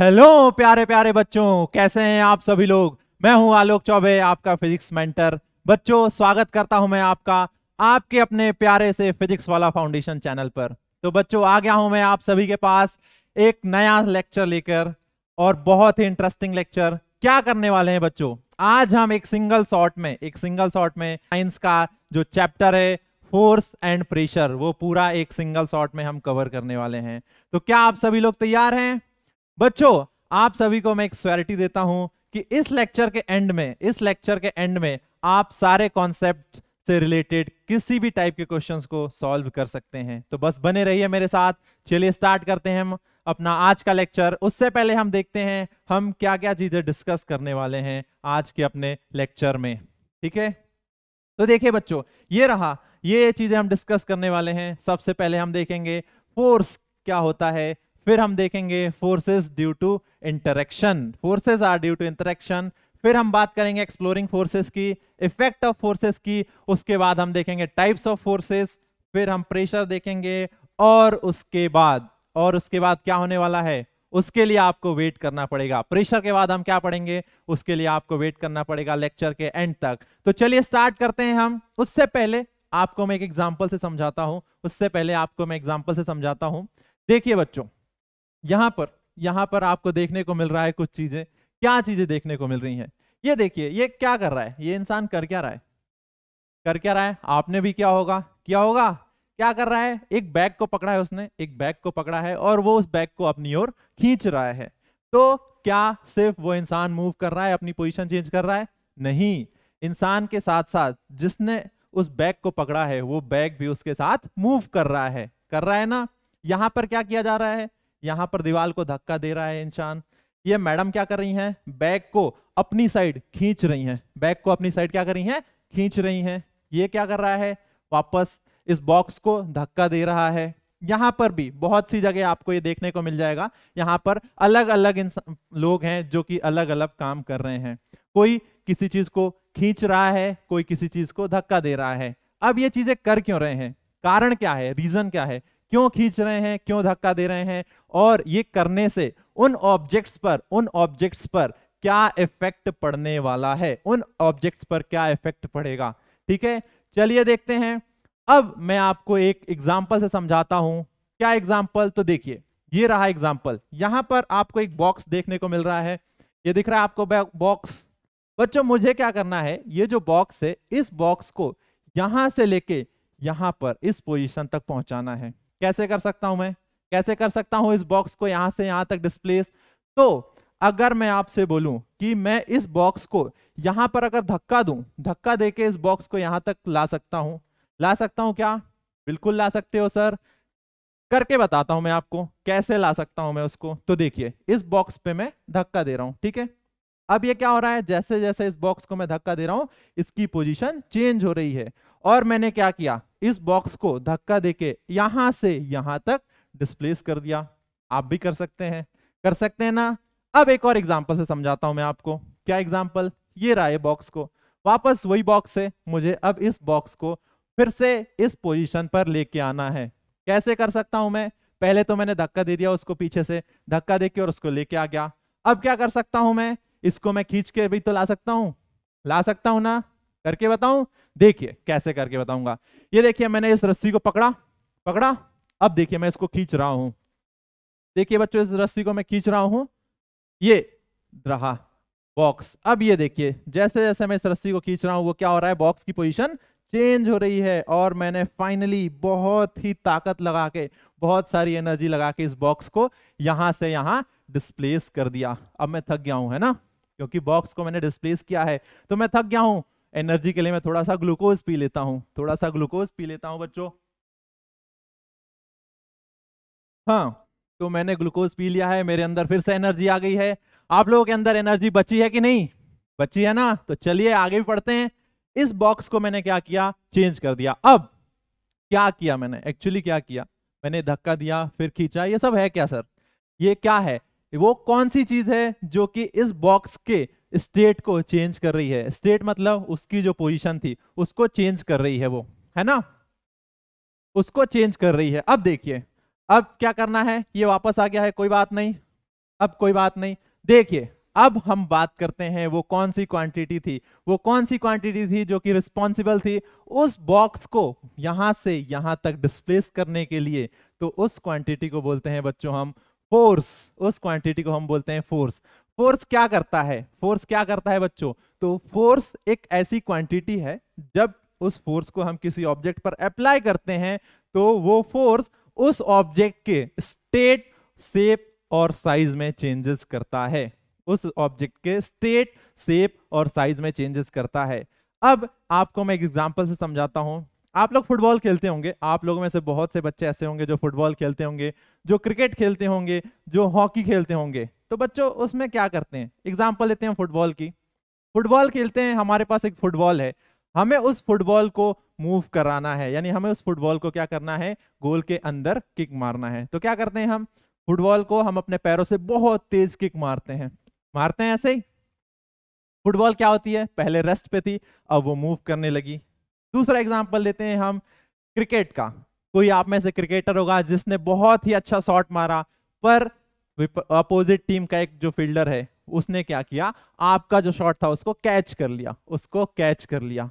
Hello प्यारे प्यारे बच्चों कैसे हैं आप सभी लोग मैं हूं आलोक चौबे आपका फिजिक्स मेंटर बच्चों स्वागत करता हूं मैं आपका आपके अपने प्यारे से फिजिक्स वाला फाउंडेशन चैनल पर तो बच्चों आ गया हूं मैं आप सभी के पास एक नया लेक्चर लेकर और बहुत ही इंटरेस्टिंग लेक्चर क्या करने वाले हैं बच्चों आज हम एक सिंगल शॉट में एक सिंगल शॉट में साइंस का जो चैप्टर है फोर्स एंड प्रेशर वो पूरा एक सिंगल शॉट में हम कवर करने वाले हैं तो क्या आप सभी लोग तैयार हैं बच्चों आप सभी को मैं एक स्वेरिटी देता हूं कि इस लेक्चर के एंड में इस लेक्चर के एंड में आप सारे कॉन्सेप्ट से रिलेटेड किसी भी टाइप के क्वेश्चंस को सॉल्व कर सकते हैं तो बस बने रहिए मेरे साथ चलिए स्टार्ट करते हैं हम अपना आज का लेक्चर उससे पहले हम देखते हैं हम क्या क्या चीजें डिस्कस करने वाले हैं आज के अपने लेक्चर में ठीक है तो देखिए बच्चों ये रहा ये चीजें हम डिस्कस करने वाले हैं सबसे पहले हम देखेंगे फोर्स क्या होता है फिर हम देखेंगे forces due to interaction forces are due to interaction फिर हम बात करेंगे एक्सप्लोरिंग फोर्सेस की इफेक्ट ऑफ फोर्सेस की उसके बाद हम देखेंगे टाइप्स ऑफ फोर्सेस फिर हम प्रेशर देखेंगे और उसके बाद और उसके बाद क्या होने वाला है उसके लिए आपको वेट करना पड़ेगा प्रेशर के बाद हम क्या पढ़ेंगे उसके लिए आपको वेट करना पड़ेगा लेक्चर के एंड तक तो चलिए स्टार्ट करते हैं हम उससे पहले आपको मैं एक एग्जाम्पल से समझाता हूं उससे पहले आपको मैं एग्जाम्पल से समझाता हूं देखिए बच्चों यहां पर यहां पर आपको देखने को मिल रहा है कुछ चीजें क्या चीजें देखने को मिल रही हैं ये देखिए ये क्या कर रहा है ये इंसान कर क्या रहा है कर क्या रहा है आपने भी क्या होगा क्या होगा क्या कर रहा है एक बैग को पकड़ा है उसने एक बैग को पकड़ा है और वो उस बैग को अपनी ओर खींच रहा है तो क्या सिर्फ वो इंसान मूव कर रहा है अपनी पोजिशन चेंज कर रहा है नहीं इंसान के साथ साथ जिसने उस बैग को पकड़ा है वो बैग भी उसके साथ मूव कर रहा है कर रहा है ना यहां पर क्या किया जा रहा है यहां पर दीवार को धक्का दे रहा है इंसान ये मैडम क्या कर रही हैं बैग को अपनी साइड खींच रही हैं बैग को अपनी साइड क्या कर रही हैं खींच रही हैं ये क्या कर रहा है वापस इस बॉक्स को धक्का दे रहा है यहां पर भी बहुत सी जगह आपको ये देखने को मिल जाएगा यहाँ पर अलग अलग लोग हैं जो कि अलग अलग काम कर रहे हैं कोई किसी चीज को खींच रहा है कोई किसी चीज को धक्का दे रहा है अब ये चीजें कर क्यों रहे हैं कारण क्या है रीजन क्या है क्यों खींच रहे हैं क्यों धक्का दे रहे हैं और ये करने से उन ऑब्जेक्ट्स पर उन ऑब्जेक्ट्स पर क्या इफेक्ट पड़ने वाला है उन ऑब्जेक्ट्स पर क्या इफेक्ट पड़ेगा ठीक है चलिए देखते हैं अब मैं आपको एक एग्जाम्पल से समझाता हूं क्या एग्जाम्पल तो देखिए ये रहा एग्जाम्पल यहां पर आपको एक बॉक्स देखने को मिल रहा है ये दिख रहा है आपको बॉक्स बच्चों मुझे क्या करना है ये जो बॉक्स है इस बॉक्स को यहां से लेके यहां पर इस पोजीशन तक पहुंचाना है कैसे कर सकता हूं मैं कैसे कर सकता हूं इस बॉक्स को यहां से यहां तक डिस्प्लेस तो अगर मैं आपसे बोलूं कि मैं इस बॉक्स को यहां पर अगर धक्का दूं धक्का देके इस बॉक्स को यहां तक ला सकता हूं ला सकता हूं क्या बिल्कुल ला सकते हो सर करके बताता हूं मैं आपको कैसे ला सकता हूं मैं उसको तो देखिए इस बॉक्स पे मैं धक्का दे रहा हूं ठीक है अब ये क्या हो रहा है जैसे जैसे इस बॉक्स को मैं धक्का दे रहा हूं इसकी पोजीशन चेंज हो रही है और मैंने क्या किया इस बॉक्स को धक्का देके यहां से यहां तक डिस्प्लेस कर दिया आप भी कर सकते हैं कर सकते हैं ना अब एक और एग्जाम्पल से समझाता हूं मैं आपको क्या एग्जाम्पल ये रहा है बॉक्स को वापस वही बॉक्स है मुझे अब इस बॉक्स को फिर से इस पोजीशन पर लेके आना है कैसे कर सकता हूं मैं पहले तो मैंने धक्का दे दिया उसको पीछे से धक्का दे और उसको लेके आ गया अब क्या कर सकता हूं मैं इसको मैं खींच के भी तो ला सकता हूं ला सकता हूं ना करके बताऊं देखिए कैसे करके बताऊंगा ये देखिए मैंने इस रस्सी को पकड़ा पकड़ा अब देखिए मैं इसको खींच रहा हूं देखिए बच्चों इस रस्सी को मैं खींच रहा हूं ये रहा बॉक्स अब ये देखिए जैसे जैसे मैं इस रस्सी को खींच रहा हूं वो क्या हो रहा है बॉक्स की पोजिशन चेंज हो रही है और मैंने फाइनली बहुत ही ताकत लगा के बहुत सारी एनर्जी लगा के इस बॉक्स को यहां से यहां डिस्प्लेस कर दिया अब मैं थक गया हूं है ना क्योंकि बॉक्स को मैंने डिस्प्लेस किया है तो मैं थक गया हूं एनर्जी के लिए मैं थोड़ा सा ग्लूकोज पी लेता हूँ थोड़ा सा ग्लूकोज पी लेता हूँ बच्चों हाँ तो मैंने ग्लूकोज पी लिया है मेरे अंदर फिर से एनर्जी आ गई है आप लोगों के अंदर एनर्जी बची है कि नहीं बची है ना तो चलिए आगे भी पढ़ते हैं इस बॉक्स को मैंने क्या किया चेंज कर दिया अब क्या किया मैंने एक्चुअली क्या किया मैंने धक्का दिया फिर खींचा ये सब है क्या सर ये क्या है वो कौन सी चीज है जो कि इस बॉक्स के स्टेट को चेंज कर रही है स्टेट मतलब उसकी जो पोजीशन थी उसको चेंज कर रही है वो है ना उसको चेंज कर रही है अब देखिए अब क्या करना है ये वापस आ गया है कोई बात नहीं अब कोई बात नहीं देखिए अब हम बात करते हैं वो कौन सी क्वांटिटी थी वो कौन सी क्वांटिटी थी जो कि रिस्पॉन्सिबल थी उस बॉक्स को यहां से यहां तक डिस्प्लेस करने के लिए तो उस क्वांटिटी को बोलते हैं बच्चों हम फोर्स उस क्वांटिटी को हम बोलते हैं फोर्स फोर्स क्या करता है फोर्स क्या करता है बच्चों तो फोर्स एक ऐसी क्वांटिटी है जब उस फोर्स को हम किसी ऑब्जेक्ट पर अप्लाई करते हैं तो वो फोर्स उस ऑब्जेक्ट के स्टेट सेप और साइज में चेंजेस करता है उस ऑब्जेक्ट के स्टेट सेप और साइज में चेंजेस करता है अब आपको मैं एक एग्जांपल से समझाता हूं आप लोग फुटबॉल खेलते होंगे आप लोगों में से बहुत से बच्चे ऐसे होंगे जो फुटबॉल खेलते होंगे जो क्रिकेट खेलते होंगे जो हॉकी खेलते होंगे तो बच्चों उसमें क्या करते हैं एग्जाम्पल लेते हैं फुटबॉल की फुटबॉल खेलते हैं हमारे पास एक फुटबॉल है हमें उस फुटबॉल को मूव कराना है यानी हमें उस फुटबॉल को क्या करना है गोल के अंदर किक मारना है तो क्या करते हैं हम फुटबॉल को हम अपने पैरों से बहुत तेज किक मारते हैं मारते हैं ऐसे ही फुटबॉल क्या होती है पहले रेस्ट पे थी अब वो मूव करने लगी दूसरा एग्जाम्पल देते हैं हम क्रिकेट का कोई आप में से क्रिकेटर होगा जिसने बहुत ही अच्छा शॉट मारा पर अपोजिट टीम का एक जो फील्डर है उसने क्या किया आपका जो शॉट था उसको कैच कर लिया उसको कैच कर लिया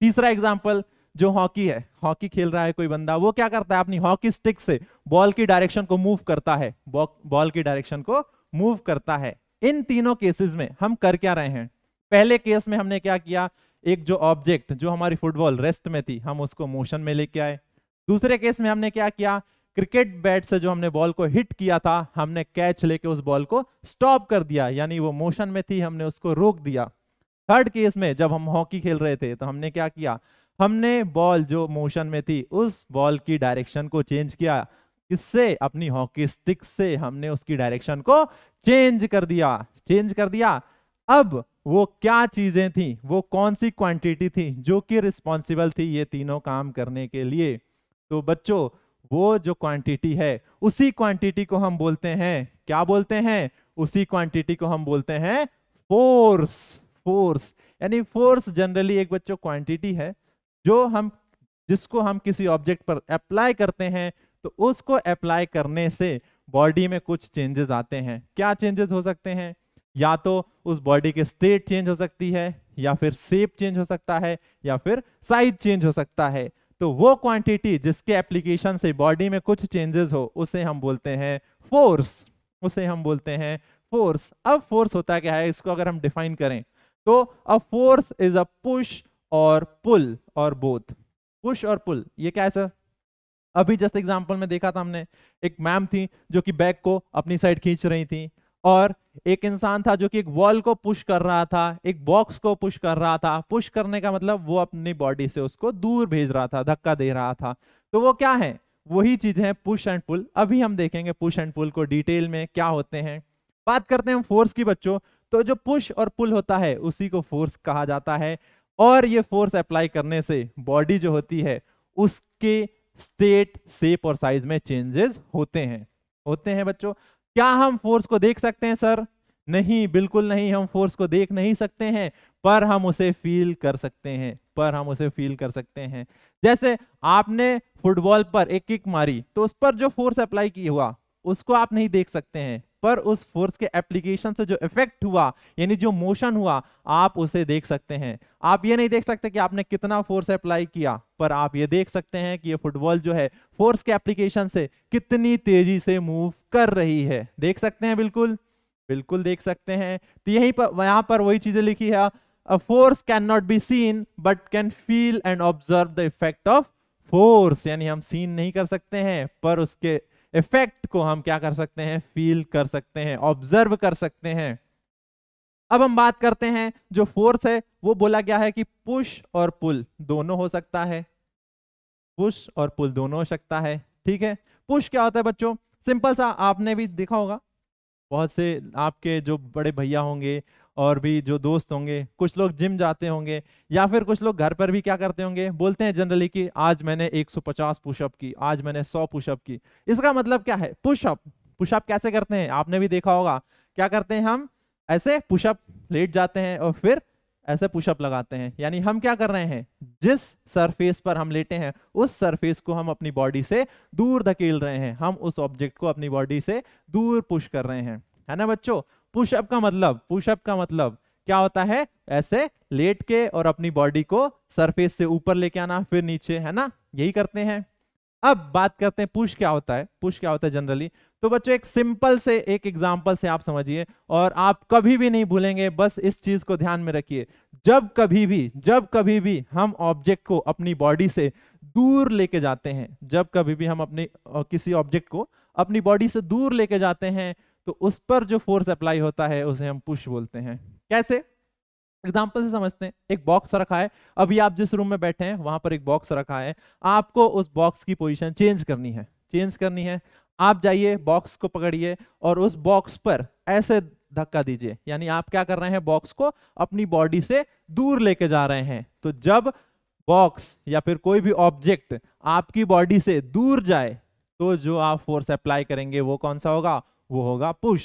तीसरा एग्जाम्पल जो हॉकी है हॉकी खेल रहा है कोई बंदा वो क्या करता है अपनी हॉकी स्टिक से बॉल की डायरेक्शन को मूव करता है बॉल की डायरेक्शन को मूव करता है इन तीनों केसेस में हम कर क्या रहे हैं पहले केस में हमने क्या किया एक जो ऑब्जेक्ट जो हमारी फुटबॉल रेस्ट में थी हम उसको मोशन में लेके आए दूसरे केस में हमने क्या किया क्रिकेट बैट से जो हमने बॉल को हिट किया था हमने कैच लेके उस बॉल को स्टॉप कर दिया यानी वो मोशन में थी हमने उसको रोक दिया थर्ड केस में जब हम हॉकी खेल रहे थे तो हमने क्या किया हमने बॉल जो मोशन में थी उस बॉल की डायरेक्शन को चेंज किया किससे अपनी हॉकी स्टिक से हमने उसकी डायरेक्शन को चेंज कर दिया चेंज कर दिया अब वो क्या चीजें थी वो कौन सी क्वांटिटी थी जो कि रिस्पॉन्सिबल थी ये तीनों काम करने के लिए तो बच्चों वो जो क्वांटिटी है उसी क्वांटिटी को हम बोलते हैं क्या बोलते हैं उसी क्वांटिटी को हम बोलते हैं फोर्स फोर्स यानी फोर्स जनरली एक बच्चों क्वांटिटी है जो हम जिसको हम किसी ऑब्जेक्ट पर अप्लाई करते हैं तो उसको अप्लाई करने से बॉडी में कुछ चेंजेस आते हैं क्या चेंजेस हो सकते हैं या तो उस बॉडी के स्टेट चेंज हो सकती है या फिर सेप चेंज हो सकता है या फिर साइज चेंज हो सकता है तो वो क्वांटिटी जिसके एप्लीकेशन से बॉडी में कुछ चेंजेस हो उसे हम बोलते हैं फोर्स उसे हम बोलते हैं फोर्स अब फोर्स होता क्या है इसको अगर हम डिफाइन करें तो a force is a push और पुल और बोथ पुश और पुल ये क्या है सर अभी जस्ट एग्जाम्पल में देखा था हमने एक मैम थी जो कि बैग को अपनी साइड खींच रही थी और एक इंसान था जो कि एक वॉल को पुश कर रहा था एक बॉक्स को पुश कर रहा था पुश करने का मतलब वो अपनी बॉडी से उसको दूर भेज रहा था धक्का दे रहा था तो वो क्या है वही चीज है पुश एंड पुल अभी हम देखेंगे पुश एंड पुल को डिटेल में क्या होते हैं बात करते हैं फोर्स की बच्चों तो जो पुश और पुल होता है उसी को फोर्स कहा जाता है और ये फोर्स अप्लाई करने से बॉडी जो होती है उसके स्टेट सेप और साइज में चेंजेस होते हैं होते हैं बच्चों क्या हम फोर्स को देख सकते हैं सर नहीं बिल्कुल नहीं हम फोर्स को देख नहीं सकते हैं पर हम उसे फील कर सकते हैं पर हम उसे फील कर सकते हैं जैसे आपने फुटबॉल पर एक किक मारी तो उस पर जो फोर्स अप्लाई की हुआ उसको आप नहीं देख सकते हैं पर उस फोर्स के एप्लीकेशन से जो इफेक्ट हुआ यानी जो मोशन हुआ आप उसे देख सकते हैं आप ये नहीं देख सकते कि आपने कितना फोर्स अप्लाई किया पर आप ये देख सकते हैं कि ये फुटबॉल जो है फोर्स के एप्लीकेशन से कितनी तेजी से मूव कर रही है देख सकते हैं बिल्कुल बिल्कुल देख सकते हैं तो यही पर यहां पर वही चीजें लिखी है force can not be seen but can feel and observe the effect of force यानी हम सीन नहीं कर सकते हैं पर उसके इफेक्ट को हम क्या कर सकते हैं फील कर सकते हैं ऑब्जर्व कर सकते हैं अब हम बात करते हैं जो फोर्स है वो बोला गया है कि पुश और पुल दोनों हो सकता है पुश और पुल दोनों हो सकता है ठीक है पुश क्या होता है बच्चों सिंपल सा आपने भी देखा होगा बहुत से आपके जो बड़े भैया होंगे और भी जो दोस्त होंगे कुछ लोग जिम जाते होंगे या फिर कुछ लोग घर पर भी क्या करते होंगे बोलते हैं जनरली कि आज मैंने 150 पुशअप की आज मैंने 100 पुशअप की इसका मतलब क्या है पुशअप पुशअप कैसे करते हैं आपने भी देखा होगा क्या करते हैं हम ऐसे पुशअप लेट जाते हैं और फिर ऐसे पुशअप लगाते हैं यानी हम क्या कर रहे हैं जिस सरफेस पर हम लेटे हैं उस सरफेस को हम अपनी बॉडी से दूर धकेल रहे हैं हम उस ऑब्जेक्ट को अपनी बॉडी से दूर पुश कर रहे हैं है ना बच्चों पुशअप का मतलब पुशअप का मतलब क्या होता है ऐसे लेट के और अपनी बॉडी को सरफेस से ऊपर लेके आना फिर नीचे है ना यही करते हैं अब बात करते हैं पुश क्या होता है पुश क्या होता है जनरली तो बच्चों एक सिंपल से एक एग्जाम्पल से आप समझिए और आप कभी भी नहीं भूलेंगे बस इस चीज को ध्यान में रखिए जब कभी भी जब कभी भी हम ऑब्जेक्ट को अपनी बॉडी से दूर लेके जाते हैं जब कभी भी हम अपने किसी ऑब्जेक्ट को अपनी बॉडी से दूर लेके जाते हैं तो उस पर जो फोर्स अप्लाई होता है उसे हम पुश बोलते हैं कैसे एग्जाम्पल से समझते हैं एक बॉक्स रखा है अभी आप जिस रूम में बैठे हैं वहां पर एक बॉक्स रखा है आपको उस बॉक्स की पोजिशन चेंज करनी है चेंज करनी है आप जाइए बॉक्स को पकड़िए और उस बॉक्स पर ऐसे धक्का दीजिए यानी आप क्या कर रहे हैं बॉक्स को अपनी बॉडी से दूर लेके जा रहे हैं तो जब बॉक्स या फिर कोई भी ऑब्जेक्ट आपकी बॉडी से दूर जाए तो जो आप फोर्स अप्लाई करेंगे वो कौन सा होगा वो होगा पुश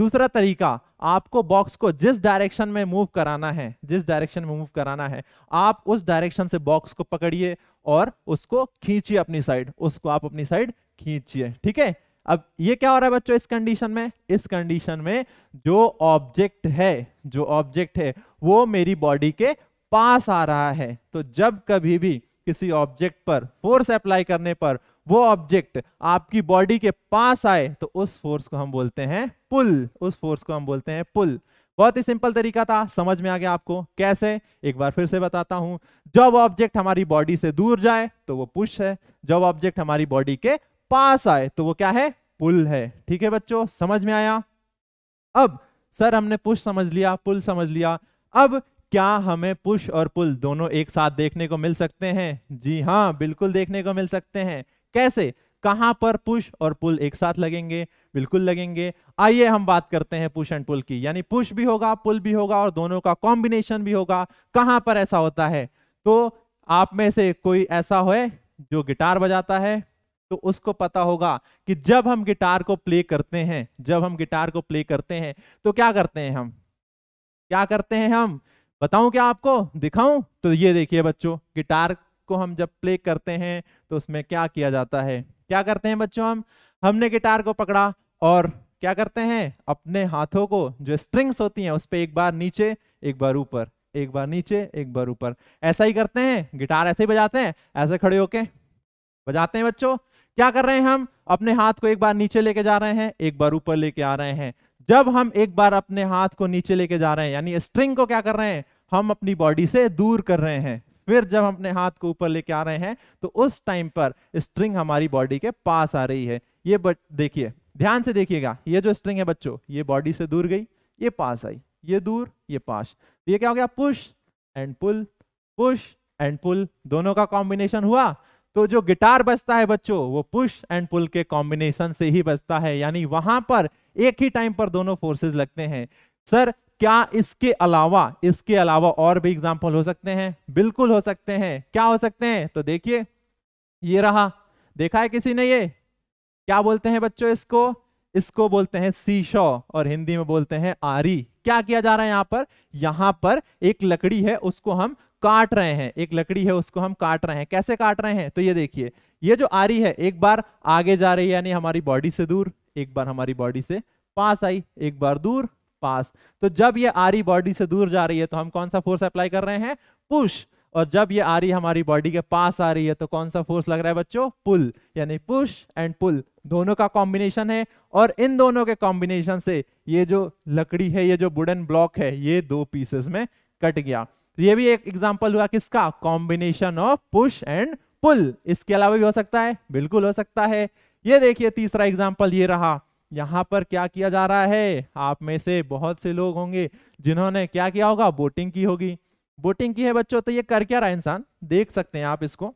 दूसरा तरीका आपको बॉक्स को जिस डायरेक्शन में मूव कराना है जिस डायरेक्शन में मूव कराना है आप उस डायरेक्शन से बॉक्स को पकड़िए और उसको खींचिए अपनी साइड उसको आप अपनी साइड खींचिए ठीक है अब ये क्या हो रहा है बच्चों इस कंडीशन में इस कंडीशन में जो ऑब्जेक्ट है जो ऑब्जेक्ट है वो मेरी बॉडी के पास आ रहा है तो जब कभी भी किसी ऑब्जेक्ट पर फोर्स अप्लाई करने पर वो ऑब्जेक्ट आपकी बॉडी के पास आए तो उस फोर्स को हम बोलते हैं पुल उस फोर्स को हम बोलते हैं पुल बहुत ही सिंपल तरीका था समझ में आ गया आपको कैसे एक बार फिर से बताता हूं जब ऑब्जेक्ट हमारी बॉडी से दूर जाए तो वो पुश है जब ऑब्जेक्ट हमारी बॉडी के पास आए तो वो क्या है पुल है ठीक है बच्चों समझ में आया अब सर हमने पुश समझ लिया पुल समझ लिया अब क्या हमें पुश और पुल दोनों एक साथ देखने को मिल सकते हैं जी हाँ बिल्कुल देखने को मिल सकते हैं कैसे कहां पर पुश और पुल एक साथ लगेंगे बिल्कुल लगेंगे आइए हम बात करते हैं पुश एंड पुल की यानी पुश भी होगा पुल भी होगा और दोनों का कॉम्बिनेशन भी होगा कहां पर ऐसा होता है तो आप में से कोई ऐसा हो जो गिटार बजाता है तो उसको पता होगा कि जब हम गिटार को प्ले करते हैं जब हम गिटार को प्ले करते हैं तो क्या करते हैं हम क्या करते हैं हम बताऊं क्या आपको दिखाऊं तो ये देखिए बच्चों गिटार को हम जब प्ले करते हैं तो उसमें क्या किया जाता है क्या करते हैं बच्चों हम हमने गिटार को पकड़ा और क्या करते हैं अपने हाथों को जो स्ट्रिंग्स होती हैं उस पर एक बार नीचे एक बार ऊपर एक बार नीचे एक बार ऊपर ऐसा ही करते हैं गिटार ऐसे ही बजाते हैं ऐसे खड़े होके बजाते हैं बच्चों क्या कर रहे हैं हम अपने हाथ को एक बार नीचे लेके जा रहे हैं एक बार ऊपर लेके आ रहे हैं जब हम एक बार अपने हाथ को नीचे लेके जा रहे हैं यानी स्ट्रिंग को क्या कर रहे हैं हम अपनी बॉडी से दूर कर रहे हैं फिर जब हम अपने हाथ को ऊपर लेके आ रहे हैं तो उस टाइम पर स्ट्रिंग हमारी बॉडी के पास आ रही है ये बट देखिए ध्यान से देखिएगा ये जो स्ट्रिंग है बच्चों ये बॉडी से दूर गई ये पास आई ये दूर ये पास तो ये क्या हो गया push and pull push and pull दोनों का कॉम्बिनेशन हुआ तो जो गिटार बजता है बच्चों वो पुश एंड पुल के कॉम्बिनेशन से ही बजता है यानी वहां पर एक ही टाइम पर दोनों फोर्सेस लगते हैं सर क्या इसके अलावा इसके अलावा और भी एग्जाम्पल हो सकते हैं बिल्कुल हो सकते हैं क्या हो सकते हैं तो देखिए ये रहा देखा है किसी ने ये क्या बोलते हैं बच्चों इसको इसको बोलते हैं सीशो और हिंदी में बोलते हैं आरी क्या किया जा रहा है यहां पर यहां पर एक लकड़ी है उसको हम काट रहे हैं एक लकड़ी है उसको हम काट रहे हैं कैसे काट रहे हैं तो ये देखिए ये जो आरी है एक बार आगे जा रही है यानी हमारी बॉडी से दूर एक बार हमारी बॉडी से पास आई एक बार दूर पास तो जब ये आरी बॉडी से दूर जा रही है तो हम कौन सा फोर्स अप्लाई कर रहे हैं पुश और जब ये आरी हमारी बॉडी के पास आ रही है तो कौन सा फोर्स लग रहा है बच्चों पुल यानी पुश एंड पुल दोनों का कॉम्बिनेशन है और इन दोनों के कॉम्बिनेशन से ये जो लकड़ी है ये जो वुडन ब्लॉक है ये दो पीसेस में कट गया तो ये भी एक एग्जाम्पल हुआ किसका combination of push and pull इसके अलावा भी हो सकता है बिल्कुल हो सकता है ये देखिए तीसरा एग्जाम्पल ये रहा यहाँ पर क्या किया जा रहा है आप में से बहुत से लोग होंगे जिन्होंने क्या किया होगा बोटिंग की होगी बोटिंग की है बच्चों तो ये कर क्या रहा है इंसान देख सकते हैं आप इसको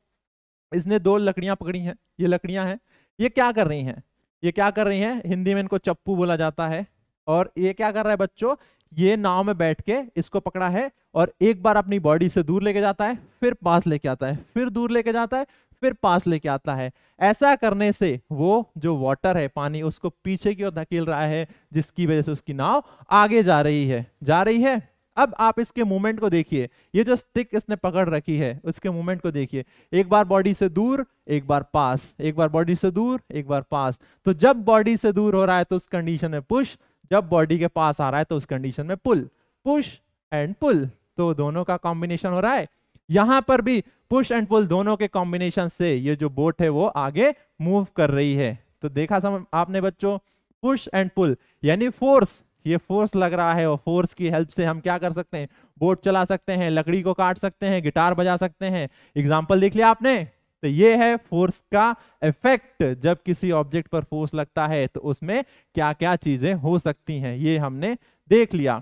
इसने दो लकड़ियां पकड़ी हैं ये लकड़ियां हैं ये क्या कर रही हैं ये क्या कर रही हैं हिंदी में इनको चप्पू बोला जाता है और ये क्या कर रहा है बच्चों ये नाव में बैठ के इसको पकड़ा है और एक बार अपनी बॉडी से दूर लेके जाता है फिर पास लेके आता है फिर दूर लेके जाता है फिर पास लेके आता है ऐसा करने से वो जो वाटर है पानी उसको पीछे की ओर धकेल रहा है जिसकी वजह से उसकी नाव आगे जा रही है जा रही है अब आप इसके मूवमेंट को देखिए ये जो स्टिक इसने पकड़ रखी है उसके मूवमेंट को देखिए एक बार बॉडी से दूर एक बार पास एक बार बॉडी से दूर एक बार पास तो जब बॉडी से दूर हो रहा है तो उस कंडीशन में पुश जब बॉडी के पास आ रहा है तो उस कंडीशन में पुल पुश एंड पुल तो दोनों का कॉम्बिनेशन हो रहा है यहां पर भी पुश एंड पुल दोनों के कॉम्बिनेशन से ये जो बोट है वो आगे मूव कर रही है तो देखा समझ आपने बच्चों पुश एंड पुल यानी फोर्स ये फोर्स लग रहा है और फोर्स की हेल्प से हम क्या कर सकते हैं बोट चला सकते हैं लकड़ी को काट सकते हैं गिटार बजा सकते हैं एग्जाम्पल देख लिया आपने तो ये है फोर्स का इफेक्ट जब किसी ऑब्जेक्ट पर फोर्स लगता है तो उसमें क्या क्या चीजें हो सकती हैं ये हमने देख लिया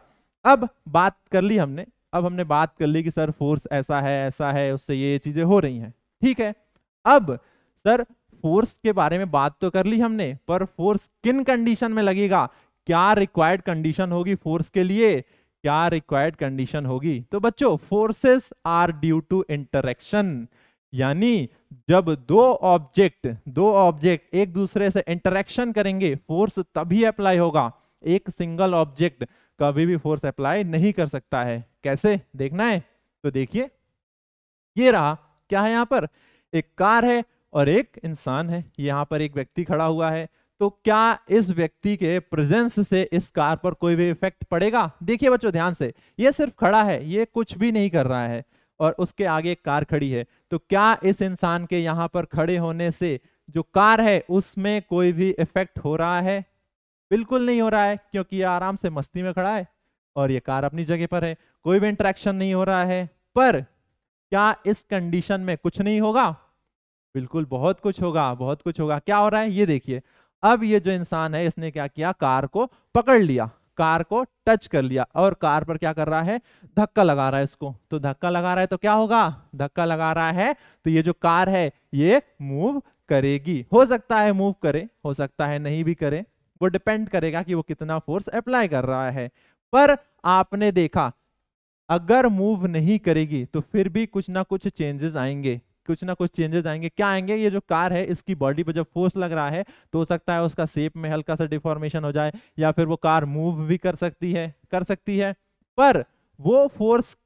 अब बात कर ली हमने अब हमने बात कर ली कि सर फोर्स ऐसा है ऐसा है उससे ये चीजें हो रही हैं ठीक है अब सर फोर्स के बारे में बात तो कर ली हमने पर फोर्स किन कंडीशन में लगेगा क्या रिक्वायर्ड कंडीशन होगी फोर्स के लिए क्या रिक्वायर्ड कंडीशन होगी तो बच्चों forces are due to interaction यानी जब दो ऑब्जेक्ट दो ऑब्जेक्ट एक दूसरे से इंटरेक्शन करेंगे फोर्स तभी अप्लाई होगा एक सिंगल ऑब्जेक्ट कभी भी फोर्स अप्लाई नहीं कर सकता है कैसे देखना है तो देखिए ये रहा क्या है यहाँ पर एक कार है और एक इंसान है यहाँ पर एक व्यक्ति खड़ा हुआ है तो क्या इस व्यक्ति के प्रेजेंस से इस कार पर कोई भी इफेक्ट पड़ेगा देखिए बच्चों ध्यान से ये सिर्फ खड़ा है ये कुछ भी नहीं कर रहा है और उसके आगे एक कार खड़ी है तो क्या इस इंसान के यहाँ पर खड़े होने से जो कार है उसमें कोई भी इफेक्ट हो रहा है बिल्कुल नहीं हो रहा है क्योंकि ये आराम से मस्ती में खड़ा है और ये कार अपनी जगह पर है कोई भी इंट्रैक्शन नहीं हो रहा है पर क्या इस कंडीशन में कुछ नहीं होगा बिल्कुल बहुत कुछ होगा बहुत कुछ होगा क्या हो रहा है ये देखिए अब ये जो इंसान है इसने क्या किया कार को पकड़ लिया कार को टच कर लिया और कार पर क्या कर रहा है धक्का लगा रहा है इसको तो धक्का लगा रहा है तो क्या होगा धक्का लगा रहा है तो ये जो कार है ये मूव करेगी हो सकता है मूव करे हो सकता है नहीं भी करे वो डिपेंड करेगा कि वो कितना फोर्स अप्लाई कर रहा है पर आपने देखा अगर मूव नहीं करेगी तो फिर भी कुछ ना कुछ चेंजेस आएंगे कुछ ना कुछ चेंजेस आएंगे क्या आएंगे ये जो कार है इसकी बॉडी पर जब फोर्स लग रहा है तो हो सकता है उसका शेप में हल्का सा डिफॉर्मेशन हो जाए या फिर वो कार मूव भी कर सकती है कर सकती है पर वो फोर्स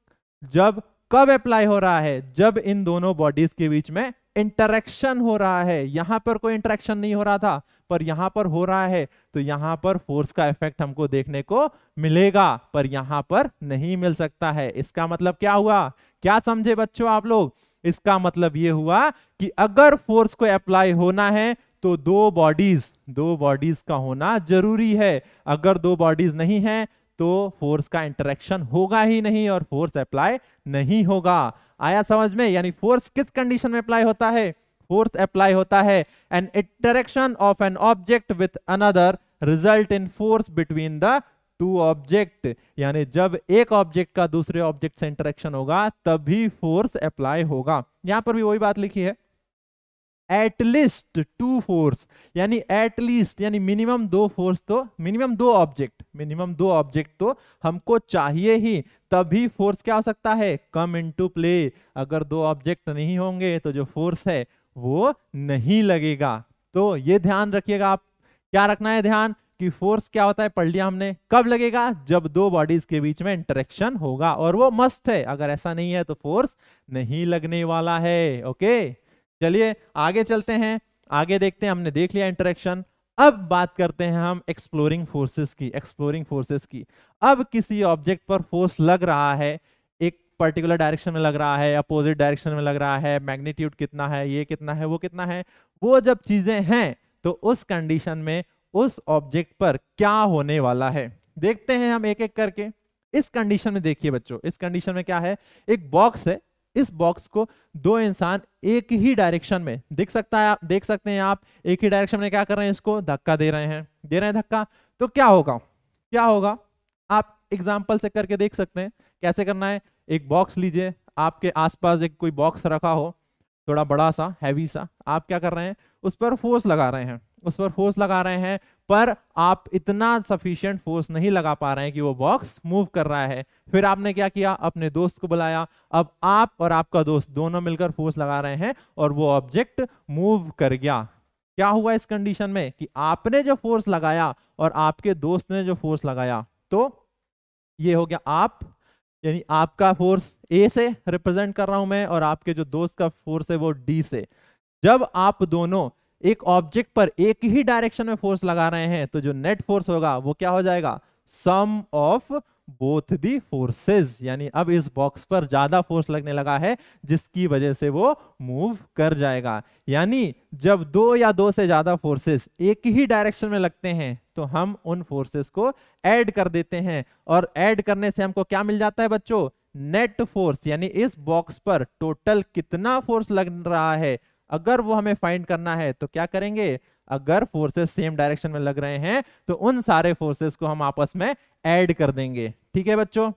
जब कब अप्लाई हो रहा है जब इन दोनों बॉडीज के बीच में इंटरेक्शन हो रहा है यहां पर कोई इंटरेक्शन नहीं हो रहा था पर यहां पर हो रहा है तो यहां पर फोर्स का इफेक्ट हमको देखने को मिलेगा पर यहां पर नहीं मिल सकता है इसका मतलब क्या हुआ क्या समझे बच्चों आप लोग इसका मतलब यह हुआ कि अगर फोर्स को अप्लाई होना है तो दो बॉडीज दो बॉडीज का होना जरूरी है अगर दो बॉडीज नहीं है तो फोर्स का इंटरेक्शन होगा ही नहीं और फोर्स अप्लाई नहीं होगा आया समझ में यानी फोर्स किस कंडीशन में अप्लाई होता है फोर्स अप्लाई होता है an interaction of an object with another result in force between the two object यानी जब एक ऑब्जेक्ट का दूसरे ऑब्जेक्ट से इंटरेक्शन होगा तभी फोर्स अप्लाई होगा यहां पर भी वही बात लिखी है एटलीस्ट टू फोर्स यानी एटलीस्ट यानी मिनिमम दो फोर्स तो मिनिमम दो ऑब्जेक्ट मिनिमम दो ऑब्जेक्ट तो हमको चाहिए ही तभी फोर्स क्या हो सकता है कम इनटू प्ले अगर दो ऑब्जेक्ट नहीं होंगे तो जो फोर्स है वो नहीं लगेगा तो ये ध्यान रखिएगा आप क्या रखना है ध्यान कि फोर्स क्या होता है पढ़ लिया हमने कब लगेगा जब दो बॉडीज के बीच में इंटरेक्शन होगा और वो मस्ट है अगर ऐसा नहीं है तो फोर्स नहीं लगने वाला है ओके okay? चलिए आगे चलते हैं आगे देखते हैं हमने देख लिया इंटरेक्शन अब बात करते हैं हम एक्सप्लोरिंग फोर्सेस की एक्सप्लोरिंग फोर्सेस की अब किसी ऑब्जेक्ट पर फोर्स लग रहा है एक पर्टिकुलर डायरेक्शन में लग रहा है अपोजिट डायरेक्शन में लग रहा है मैग्नीट्यूड कितना है ये कितना है वो कितना है वो जब चीजें हैं तो उस कंडीशन में उस ऑब्जेक्ट पर क्या होने वाला है देखते हैं हम एक एक करके इस कंडीशन में देखिए बच्चों इस कंडीशन में क्या है एक बॉक्स है इस बॉक्स को दो इंसान एक ही डायरेक्शन में देख सकता है आप देख सकते हैं आप एक ही डायरेक्शन में क्या कर रहे हैं इसको धक्का दे रहे हैं दे रहे हैं धक्का तो क्या होगा क्या होगा आप एग्जाम्पल से करके देख सकते हैं कैसे करना है एक बॉक्स लीजिए आपके आसपास एक कोई बॉक्स रखा हो थोड़ा बड़ा सा हैवी सा आप क्या कर रहे हैं उस पर फोर्स लगा रहे हैं उस पर फोर्स लगा रहे हैं पर आप इतना सफिशियंट फोर्स नहीं लगा पा रहे हैं कि वो बॉक्स मूव कर रहा है फिर आपने क्या किया अपने दोस्त को बुलाया अब आप और आपका दोस्त दोनों मिलकर फोर्स लगा रहे हैं और वो ऑब्जेक्ट मूव कर गया क्या हुआ इस कंडीशन में कि आपने जो फोर्स लगाया और आपके दोस्त ने जो फोर्स लगाया तो ये हो गया आप यानी आपका फोर्स ए से रिप्रेजेंट कर रहा हूं मैं और आपके जो दोस्त का फोर्स है वो डी से जब आप दोनों एक ऑब्जेक्ट पर एक ही डायरेक्शन में फोर्स लगा रहे हैं तो जो नेट फोर्स होगा वो क्या हो जाएगा sum of both the forces यानी अब इस बॉक्स पर ज्यादा फोर्स लगने लगा है जिसकी वजह से वो मूव कर जाएगा यानी जब दो या दो से ज्यादा फोर्सेस एक ही डायरेक्शन में लगते हैं तो हम उन फोर्सेस को ऐड कर देते हैं और ऐड करने से हमको क्या मिल जाता है बच्चों नेट फोर्स यानी इस बॉक्स पर टोटल कितना फोर्स लग रहा है अगर वो हमें फाइंड करना है तो क्या करेंगे अगर फोर्सेस सेम डायरेक्शन में लग रहे हैं तो उन सारे फोर्सेस को हम आपस में ऐड कर देंगे ठीक है बच्चों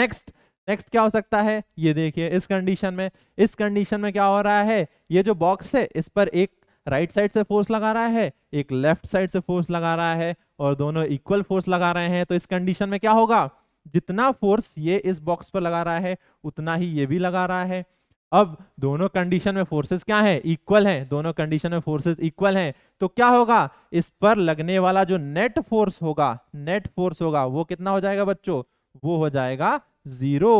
नेक्स्ट नेक्स्ट क्या हो सकता है ये देखिए इस कंडीशन में इस कंडीशन में क्या हो रहा है ये जो बॉक्स है इस पर एक राइट right साइड से फोर्स लगा रहा है एक लेफ्ट साइड से फोर्स लगा रहा है और दोनों इक्वल फोर्स लगा रहे हैं तो इस कंडीशन में क्या होगा जितना फोर्स ये इस बॉक्स पर लगा रहा है उतना ही ये भी लगा रहा है अब दोनों कंडीशन में फोर्सेस क्या है इक्वल है दोनों कंडीशन में फोर्सेस इक्वल है तो क्या होगा इस पर लगने वाला जो नेट फोर्स होगा नेट फोर्स होगा वो कितना हो जाएगा बच्चों वो हो जाएगा जीरो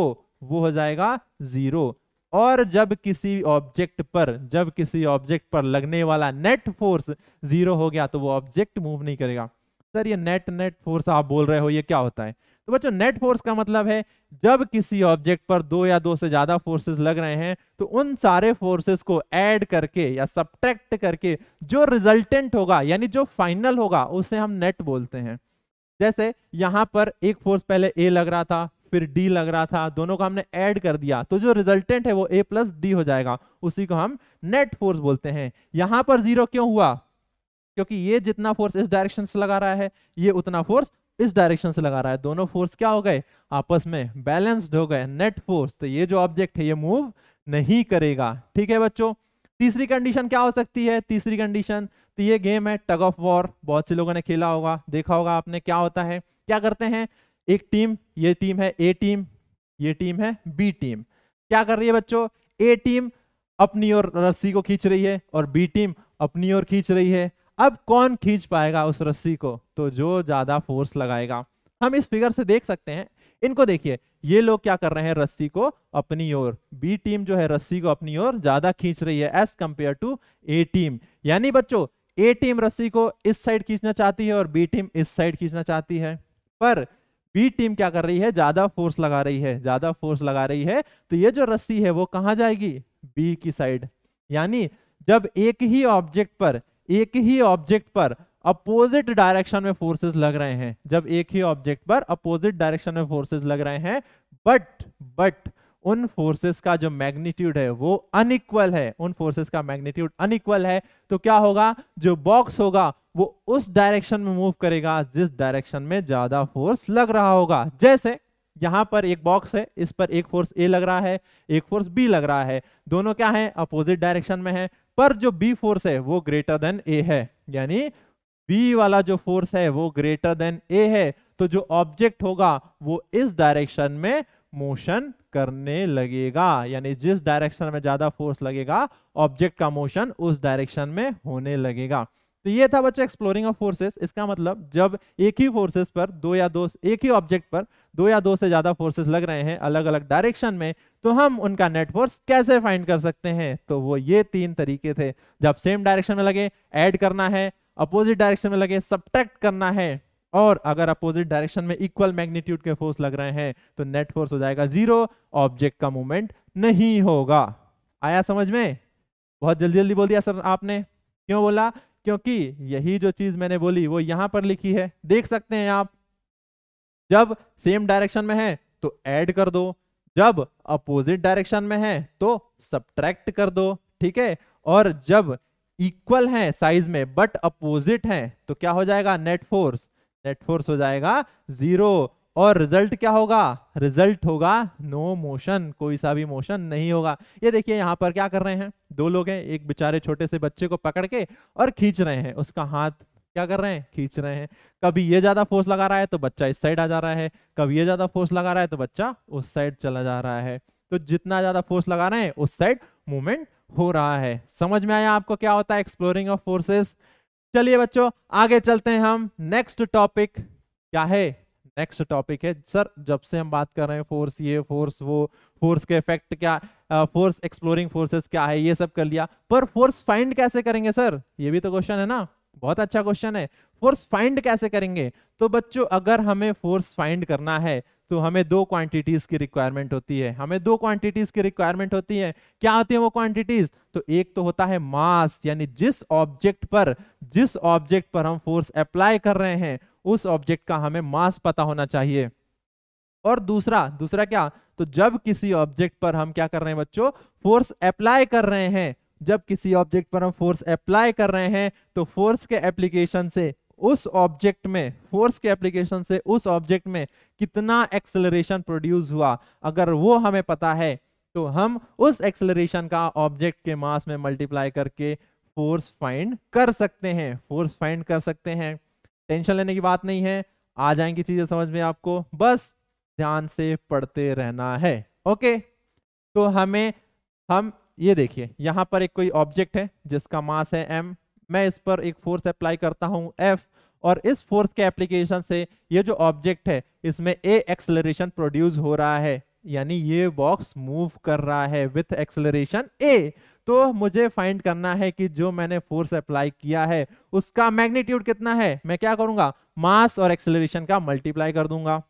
वो हो जाएगा जीरो और जब किसी ऑब्जेक्ट पर जब किसी ऑब्जेक्ट पर लगने वाला नेट फोर्स जीरो हो गया तो वो ऑब्जेक्ट मूव नहीं करेगा सर ये नेट नेट फोर्स आप बोल रहे हो ये क्या होता है तो बच्चों नेट फोर्स का मतलब है जब किसी ऑब्जेक्ट पर दो या दो से ज्यादा फोर्सेस लग रहे हैं तो उन सारे फोर्सेस को ऐड करके या सब्ट्रैक्ट करके जो रिजल्टेंट होगा यानी जो फाइनल होगा उसे हम नेट बोलते हैं जैसे यहां पर एक फोर्स पहले ए लग रहा था फिर डी लग रहा था दोनों को हमने ऐड कर दिया तो जो रिजल्टेंट है वो ए प्लस डी हो जाएगा उसी को हम नेट फोर्स बोलते हैं यहां पर जीरो क्यों हुआ क्योंकि ये जितना फोर्स इस डायरेक्शन से लगा रहा है ये उतना फोर्स इस डायरेक्शन से लगा रहा है दोनों फोर्स क्या हो गए आपस में बैलेंस्ड हो गए नेट फोर्स तो ये जो ऑब्जेक्ट है ये मूव नहीं करेगा ठीक है बच्चों तीसरी कंडीशन क्या हो सकती है तीसरी कंडीशन तो ये गेम है टग ऑफ वॉर बहुत से लोगों ने खेला होगा देखा होगा आपने क्या होता है क्या करते हैं एक टीम ये टीम है ए टीम ये टीम है बी टीम क्या कर रही है बच्चों ए टीम अपनी ओर रस्सी को खींच रही है और बी टीम अपनी ओर खींच रही है अब कौन खींच पाएगा उस रस्सी को तो जो ज्यादा फोर्स लगाएगा हम इस फिगर से देख सकते हैं इनको देखिए ये लोग क्या कर रहे हैं रस्सी को अपनी ओर बी टीम जो है रस्सी को अपनी ओर ज्यादा खींच रही है as compare to A team यानी बच्चों ए टीम रस्सी को इस साइड खींचना चाहती है और बी टीम इस साइड खींचना चाहती है पर बी टीम क्या कर रही है ज्यादा फोर्स लगा रही है ज्यादा फोर्स लगा रही है तो ये जो रस्सी है वो कहाँ जाएगी बी की साइड यानी जब एक ही ऑब्जेक्ट पर एक ही ऑब्जेक्ट पर अपोजिट डायरेक्शन में फोर्सेस लग रहे हैं जब एक ही ऑब्जेक्ट पर अपोजिट डायरेक्शन में फोर्सेस लग रहे हैं बट बट उन फोर्सेस का जो मैग्नीट्यूड है वो अनइक्वल है उन फोर्सेस का मैग्नीट्यूड अनइक्वल है तो क्या होगा जो बॉक्स होगा वो उस डायरेक्शन में मूव करेगा जिस डायरेक्शन में ज्यादा फोर्स लग रहा होगा जैसे यहां पर एक बॉक्स है इस पर एक फोर्स ए लग रहा है एक फोर्स बी लग रहा है दोनों क्या है अपोजिट डायरेक्शन में है पर जो बी फोर्स है वो ग्रेटर देन ए है यानी बी वाला जो फोर्स है वो ग्रेटर देन ए है तो जो ऑब्जेक्ट होगा वो इस डायरेक्शन में मोशन करने लगेगा यानी जिस डायरेक्शन में ज्यादा फोर्स लगेगा ऑब्जेक्ट का मोशन उस डायरेक्शन में होने लगेगा तो ये था बच्चों एक्सप्लोरिंग ऑफ फोर्सेस इसका मतलब जब एक ही फोर्सेस पर दो या दो एक ही ऑब्जेक्ट पर दो या दो से ज्यादा फोर्सेस लग रहे हैं अलग अलग डायरेक्शन में तो हम उनका नेट फोर्स कैसे फाइंड कर सकते हैं तो वो ये तीन तरीके थे जब सेम डायरेक्शन में लगे ऐड करना है अपोजिट डायरेक्शन में लगे सब्ट्रैक्ट करना है और अगर अपोजिट डायरेक्शन में इक्वल मैग्नीट्यूड के फोर्स लग रहे हैं तो नेट फोर्स हो जाएगा जीरो ऑब्जेक्ट का मूवमेंट नहीं होगा आया समझ में बहुत जल्दी जल्दी बोल दिया सर आपने क्यों बोला क्योंकि यही जो चीज मैंने बोली वो यहां पर लिखी है देख सकते हैं आप जब सेम डायरेक्शन में है तो ऐड कर दो जब अपोजिट डायरेक्शन में है तो सब्ट्रैक्ट कर दो ठीक है और जब इक्वल है साइज में बट अपोजिट है तो क्या हो जाएगा नेट फोर्स नेट फोर्स हो जाएगा जीरो और रिजल्ट क्या होगा रिजल्ट होगा नो मोशन कोई सा भी मोशन नहीं होगा ये देखिए यहाँ पर क्या कर रहे हैं दो लोग हैं एक बेचारे छोटे से बच्चे को पकड़ के और खींच रहे हैं उसका हाथ क्या कर रहे हैं खींच रहे हैं कभी ये ज्यादा फोर्स लगा रहा है तो बच्चा इस साइड आ जा रहा है कभी ये ज्यादा फोर्स लगा रहा है तो बच्चा उस साइड चला जा रहा है तो जितना ज्यादा फोर्स लगा रहे हैं उस साइड मूवमेंट हो रहा है समझ में आया आपको क्या होता है एक्सप्लोरिंग ऑफ फोर्सेस चलिए बच्चों आगे चलते हैं हम नेक्स्ट टॉपिक क्या है नेक्स्ट टॉपिक है सर जब से हम बात कर रहे हैं फोर्स ये फोर्स वो फोर्स के इफेक्ट क्या फोर्स एक्सप्लोरिंग फोर्सेस क्या है ये सब कर लिया पर फोर्स फाइंड कैसे करेंगे सर ये भी तो क्वेश्चन है ना बहुत अच्छा क्वेश्चन है फोर्स फाइंड कैसे करेंगे तो बच्चों अगर हमें फोर्स फाइंड करना है तो हमें दो क्वांटिटीज की रिक्वायरमेंट होती है हमें दो क्वांटिटीज की रिक्वायरमेंट होती है क्या होती है वो क्वांटिटीज तो एक तो होता है मास यानी जिस ऑब्जेक्ट पर जिस ऑब्जेक्ट पर हम फोर्स अप्लाई कर रहे हैं उस ऑब्जेक्ट का हमें मास पता होना चाहिए और दूसरा दूसरा क्या तो जब किसी ऑब्जेक्ट पर हम क्या कर रहे हैं बच्चों फोर्स अप्लाई कर रहे हैं जब किसी ऑब्जेक्ट पर हम फोर्स अप्लाई कर रहे हैं तो फोर्स के एप्लीकेशन से उस ऑब्जेक्ट में फोर्स के एप्लीकेशन से उस ऑब्जेक्ट में कितना एक्सेलरेशन प्रोड्यूस हुआ अगर वो हमें पता है तो हम उस एक्सेलरेशन का ऑब्जेक्ट के मास में मल्टीप्लाई करके फोर्स फाइंड कर सकते हैं फोर्स फाइंड कर सकते हैं टेंशन लेने की बात नहीं है आ जाएंगी चीजें समझ में आपको बस ध्यान से पढ़ते रहना है ओके तो हमें हम ये देखिए यहाँ पर एक कोई ऑब्जेक्ट है जिसका मास है एम मैं इस पर एक फोर्स अप्लाई करता हूँ एफ और इस फोर्स के एप्लीकेशन से ये जो ऑब्जेक्ट है इसमें ए एक्सलरेशन प्रोड्यूस हो रहा है यानी ये बॉक्स मूव कर रहा है विथ एक्सलरेशन ए तो मुझे फाइंड करना है कि जो मैंने फोर्स अप्लाई किया है उसका मैग्नीट्यूड कितना है मैं क्या करूंगा मास और एक्सेलरेशन का मल्टीप्लाई कर दूंगा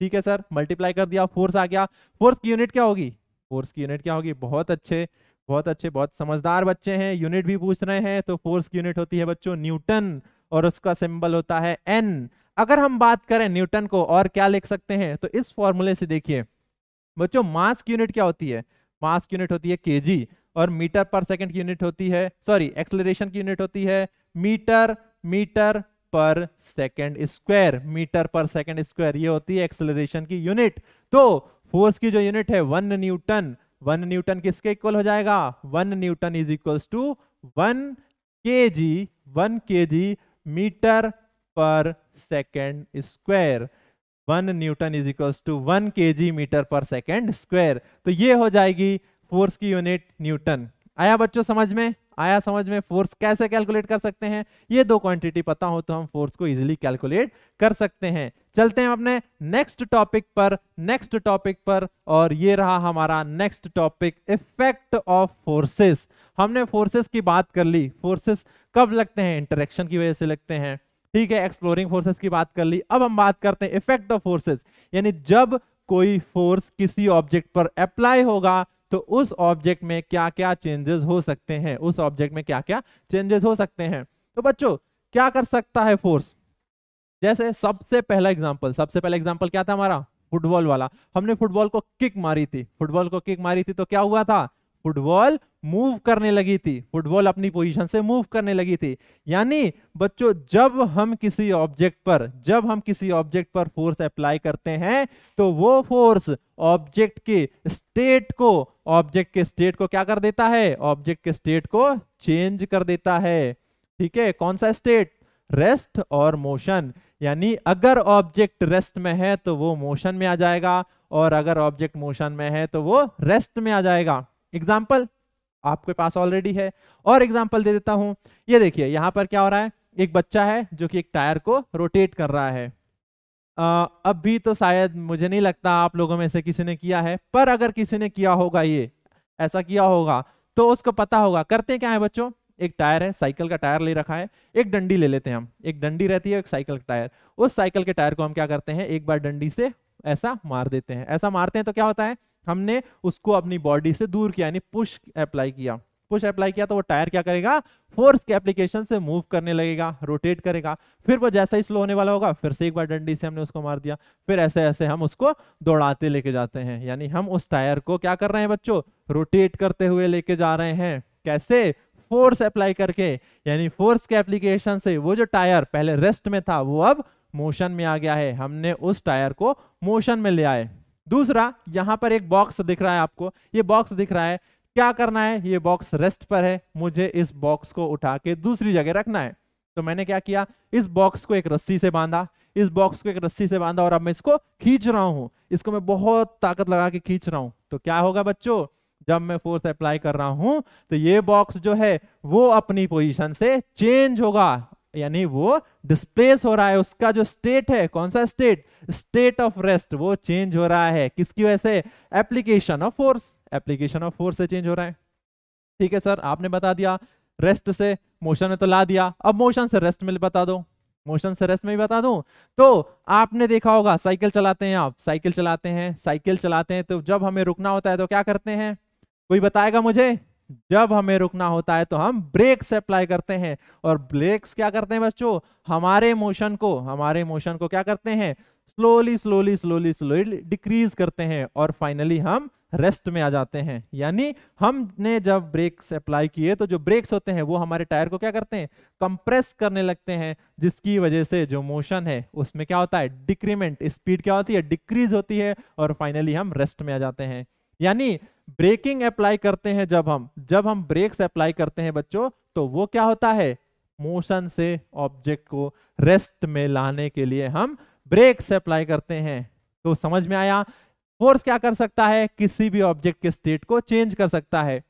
ठीक है सर मल्टीप्लाई कर दिया फोर्स आ गया फोर्स की यूनिट क्या होगी फोर्स की यूनिट क्या होगी बहुत अच्छे बहुत अच्छे बहुत समझदार बच्चे हैं यूनिट भी पूछ रहे हैं तो फोर्स की यूनिट होती है बच्चों न्यूटन और उसका सिंबल होता है एन अगर हम बात करें न्यूटन को और क्या लिख सकते हैं तो इस फॉर्मूले से देखिए बच्चों मास की यूनिट क्या होती है मास की यूनिट होती है के और मीटर पर सेकंड की यूनिट होती है सॉरी एक्सलरेशन की यूनिट होती है metre metre per second square metre per second square ये होती है एक्सलरेशन की यूनिट तो फोर्स की जो यूनिट है वन न्यूटन वन न्यूटन किसके इक्वल हो जाएगा one newton is equal to one K G one K G metre per second square one newton is equal to one K G metre per second square तो ये हो जाएगी force की unit Newton आया बच्चों समझ में आया समझ में फोर्स कैसे कैलकुलेट कर सकते हैं ये दो क्वांटिटी पता हो तो हम फोर्स को इजीली कैलकुलेट कर सकते हैं चलते हैं अपने नेक्स्ट टॉपिक पर नेक्स्ट टॉपिक पर और ये रहा हमारा next topic effect of forces हमने फोर्सेस की बात कर ली फोर्सेस कब लगते हैं इंटरेक्शन की वजह से लगते हैं ठीक है एक्सप्लोरिंग फोर्सेस की बात कर ली अब हम बात करते हैं इफेक्ट ऑफ फोर्सेस यानी जब कोई फोर्स किसी ऑब्जेक्ट पर अप्लाई होगा तो उस ऑब्जेक्ट में क्या क्या चेंजेस हो सकते हैं उस ऑब्जेक्ट में क्या क्या चेंजेस हो सकते हैं तो बच्चों क्या कर सकता है फोर्स जैसे सबसे पहला एग्जाम्पल सबसे पहला एग्जाम्पल क्या था हमारा फुटबॉल वाला हमने फुटबॉल को किक मारी थी फुटबॉल को किक मारी थी तो क्या हुआ था फुटबॉल मूव करने लगी थी फुटबॉल अपनी पोजीशन से मूव करने लगी थी यानी बच्चों जब हम किसी ऑब्जेक्ट पर जब हम किसी ऑब्जेक्ट पर फोर्स अप्लाई करते हैं तो वो फोर्स ऑब्जेक्ट के स्टेट को ऑब्जेक्ट के स्टेट को क्या कर देता है ऑब्जेक्ट के स्टेट को चेंज कर देता है ठीक है कौन सा स्टेट रेस्ट और मोशन यानी अगर ऑब्जेक्ट रेस्ट में है तो वो मोशन में आ जाएगा और अगर ऑब्जेक्ट मोशन में है तो वो रेस्ट में आ जाएगा एग्जाम्पल आपके पास ऑलरेडी है और एग्जाम्पल दे देता हूं ये देखिए यहाँ पर क्या हो रहा है एक बच्चा है जो कि एक टायर को रोटेट कर रहा है अब भी तो शायद मुझे नहीं लगता आप लोगों में से किसी ने किया है पर अगर किसी ने किया होगा ये ऐसा किया होगा तो उसको पता होगा करते क्या है बच्चों एक टायर है साइकिल का टायर ले रखा है एक डंडी ले लेते हैं हम एक डंडी रहती है एक साइकिल का टायर उस साइकिल के टायर को हम क्या करते हैं एक बार डंडी से ऐसा मार देते हैं ऐसा मारते हैं तो क्या होता है हमने उसको अपनी बॉडी से दूर किया यानी पुश अप्लाई किया पुश अप्लाई किया तो वो टायर क्या करेगा फोर्स के एप्लीकेशन से मूव करने लगेगा रोटेट करेगा फिर वो जैसा ही स्लो होने वाला होगा फिर से एक बार डंडी से हमने उसको मार दिया फिर ऐसे ऐसे हम उसको दौड़ाते लेके जाते हैं यानी हम उस टायर को क्या कर रहे हैं बच्चों रोटेट करते हुए लेके जा रहे हैं कैसे फोर्स अप्लाई करके यानी फोर्स के एप्लीकेशन से वो जो टायर पहले रेस्ट में था वो अब मोशन में आ गया है हमने उस टायर को मोशन में ले आए दूसरा यहां पर एक बॉक्स दिख रहा है आपको ये बॉक्स दिख रहा है क्या करना है ये बॉक्स रेस्ट पर है मुझे इस बॉक्स को उठा के दूसरी जगह रखना है तो मैंने क्या किया इस बॉक्स को एक रस्सी से बांधा इस बॉक्स को एक रस्सी से बांधा और अब मैं इसको खींच रहा हूं इसको मैं बहुत ताकत लगा के खींच रहा हूं तो क्या होगा बच्चों जब मैं फोर्स अप्लाई कर रहा हूं तो ये बॉक्स जो है वो अपनी पोजीशन से चेंज होगा यानी वो डिस्प्लेस हो रहा है उसका जो स्टेट है कौन सा स्टेट स्टेट ऑफ रेस्ट वो चेंज हो रहा है किसकी वजह से application of force application of force से चेंज हो रहा है ठीक है सर आपने बता दिया रेस्ट से मोशन ने तो ला दिया अब मोशन से रेस्ट में बता दो मोशन से रेस्ट में भी बता दूं तो आपने देखा होगा साइकिल चलाते हैं आप साइकिल चलाते हैं साइकिल चलाते हैं तो जब हमें रुकना होता है तो क्या करते हैं कोई बताएगा मुझे जब हमें रुकना होता है तो हम ब्रेक्स अप्लाई करते हैं और ब्रेक्स क्या करते हैं बच्चों हमारे मोशन को हमारे मोशन को क्या करते हैं slowly slowly slowly slowly decrease करते हैं और फाइनली हम रेस्ट में आ जाते हैं यानी हमने जब ब्रेक्स अप्लाई किए तो जो ब्रेक्स होते हैं वो हमारे टायर को क्या करते हैं कंप्रेस करने लगते हैं जिसकी वजह से जो मोशन है उसमें क्या होता है डिक्रीमेंट स्पीड क्या होती है डिक्रीज होती है और फाइनली हम रेस्ट में आ जाते हैं यानी ब्रेकिंग अप्लाई करते हैं जब हम जब हम ब्रेक्स अप्लाई करते हैं बच्चों तो वो क्या होता है मोशन से ऑब्जेक्ट को रेस्ट में लाने के लिए हम ब्रेक्स अप्लाई करते हैं तो समझ में आया फोर्स क्या कर सकता है किसी भी ऑब्जेक्ट के स्टेट को चेंज कर सकता है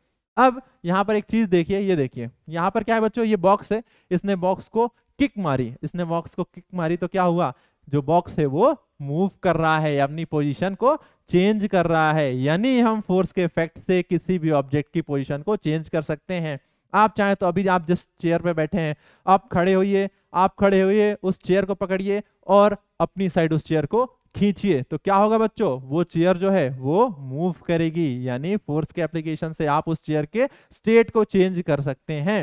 अब यहां पर एक चीज देखिए ये देखिए यहां पर क्या है बच्चों ये बॉक्स है इसने बॉक्स को किक मारी इसने बॉक्स को किक मारी तो क्या हुआ जो बॉक्स है वो मूव कर रहा है अपनी पोजीशन को चेंज कर रहा है यानी हम फोर्स के इफेक्ट से किसी भी ऑब्जेक्ट की पोजीशन को चेंज कर सकते हैं आप चाहें तो अभी आप जिस चेयर पे बैठे हैं आप खड़े होइए आप खड़े होइए उस चेयर को पकड़िए और अपनी साइड उस चेयर को खींचिए तो क्या होगा बच्चों वो चेयर जो है वो मूव करेगी यानी फोर्स के एप्लीकेशन से आप उस चेयर के स्टेट को चेंज कर सकते हैं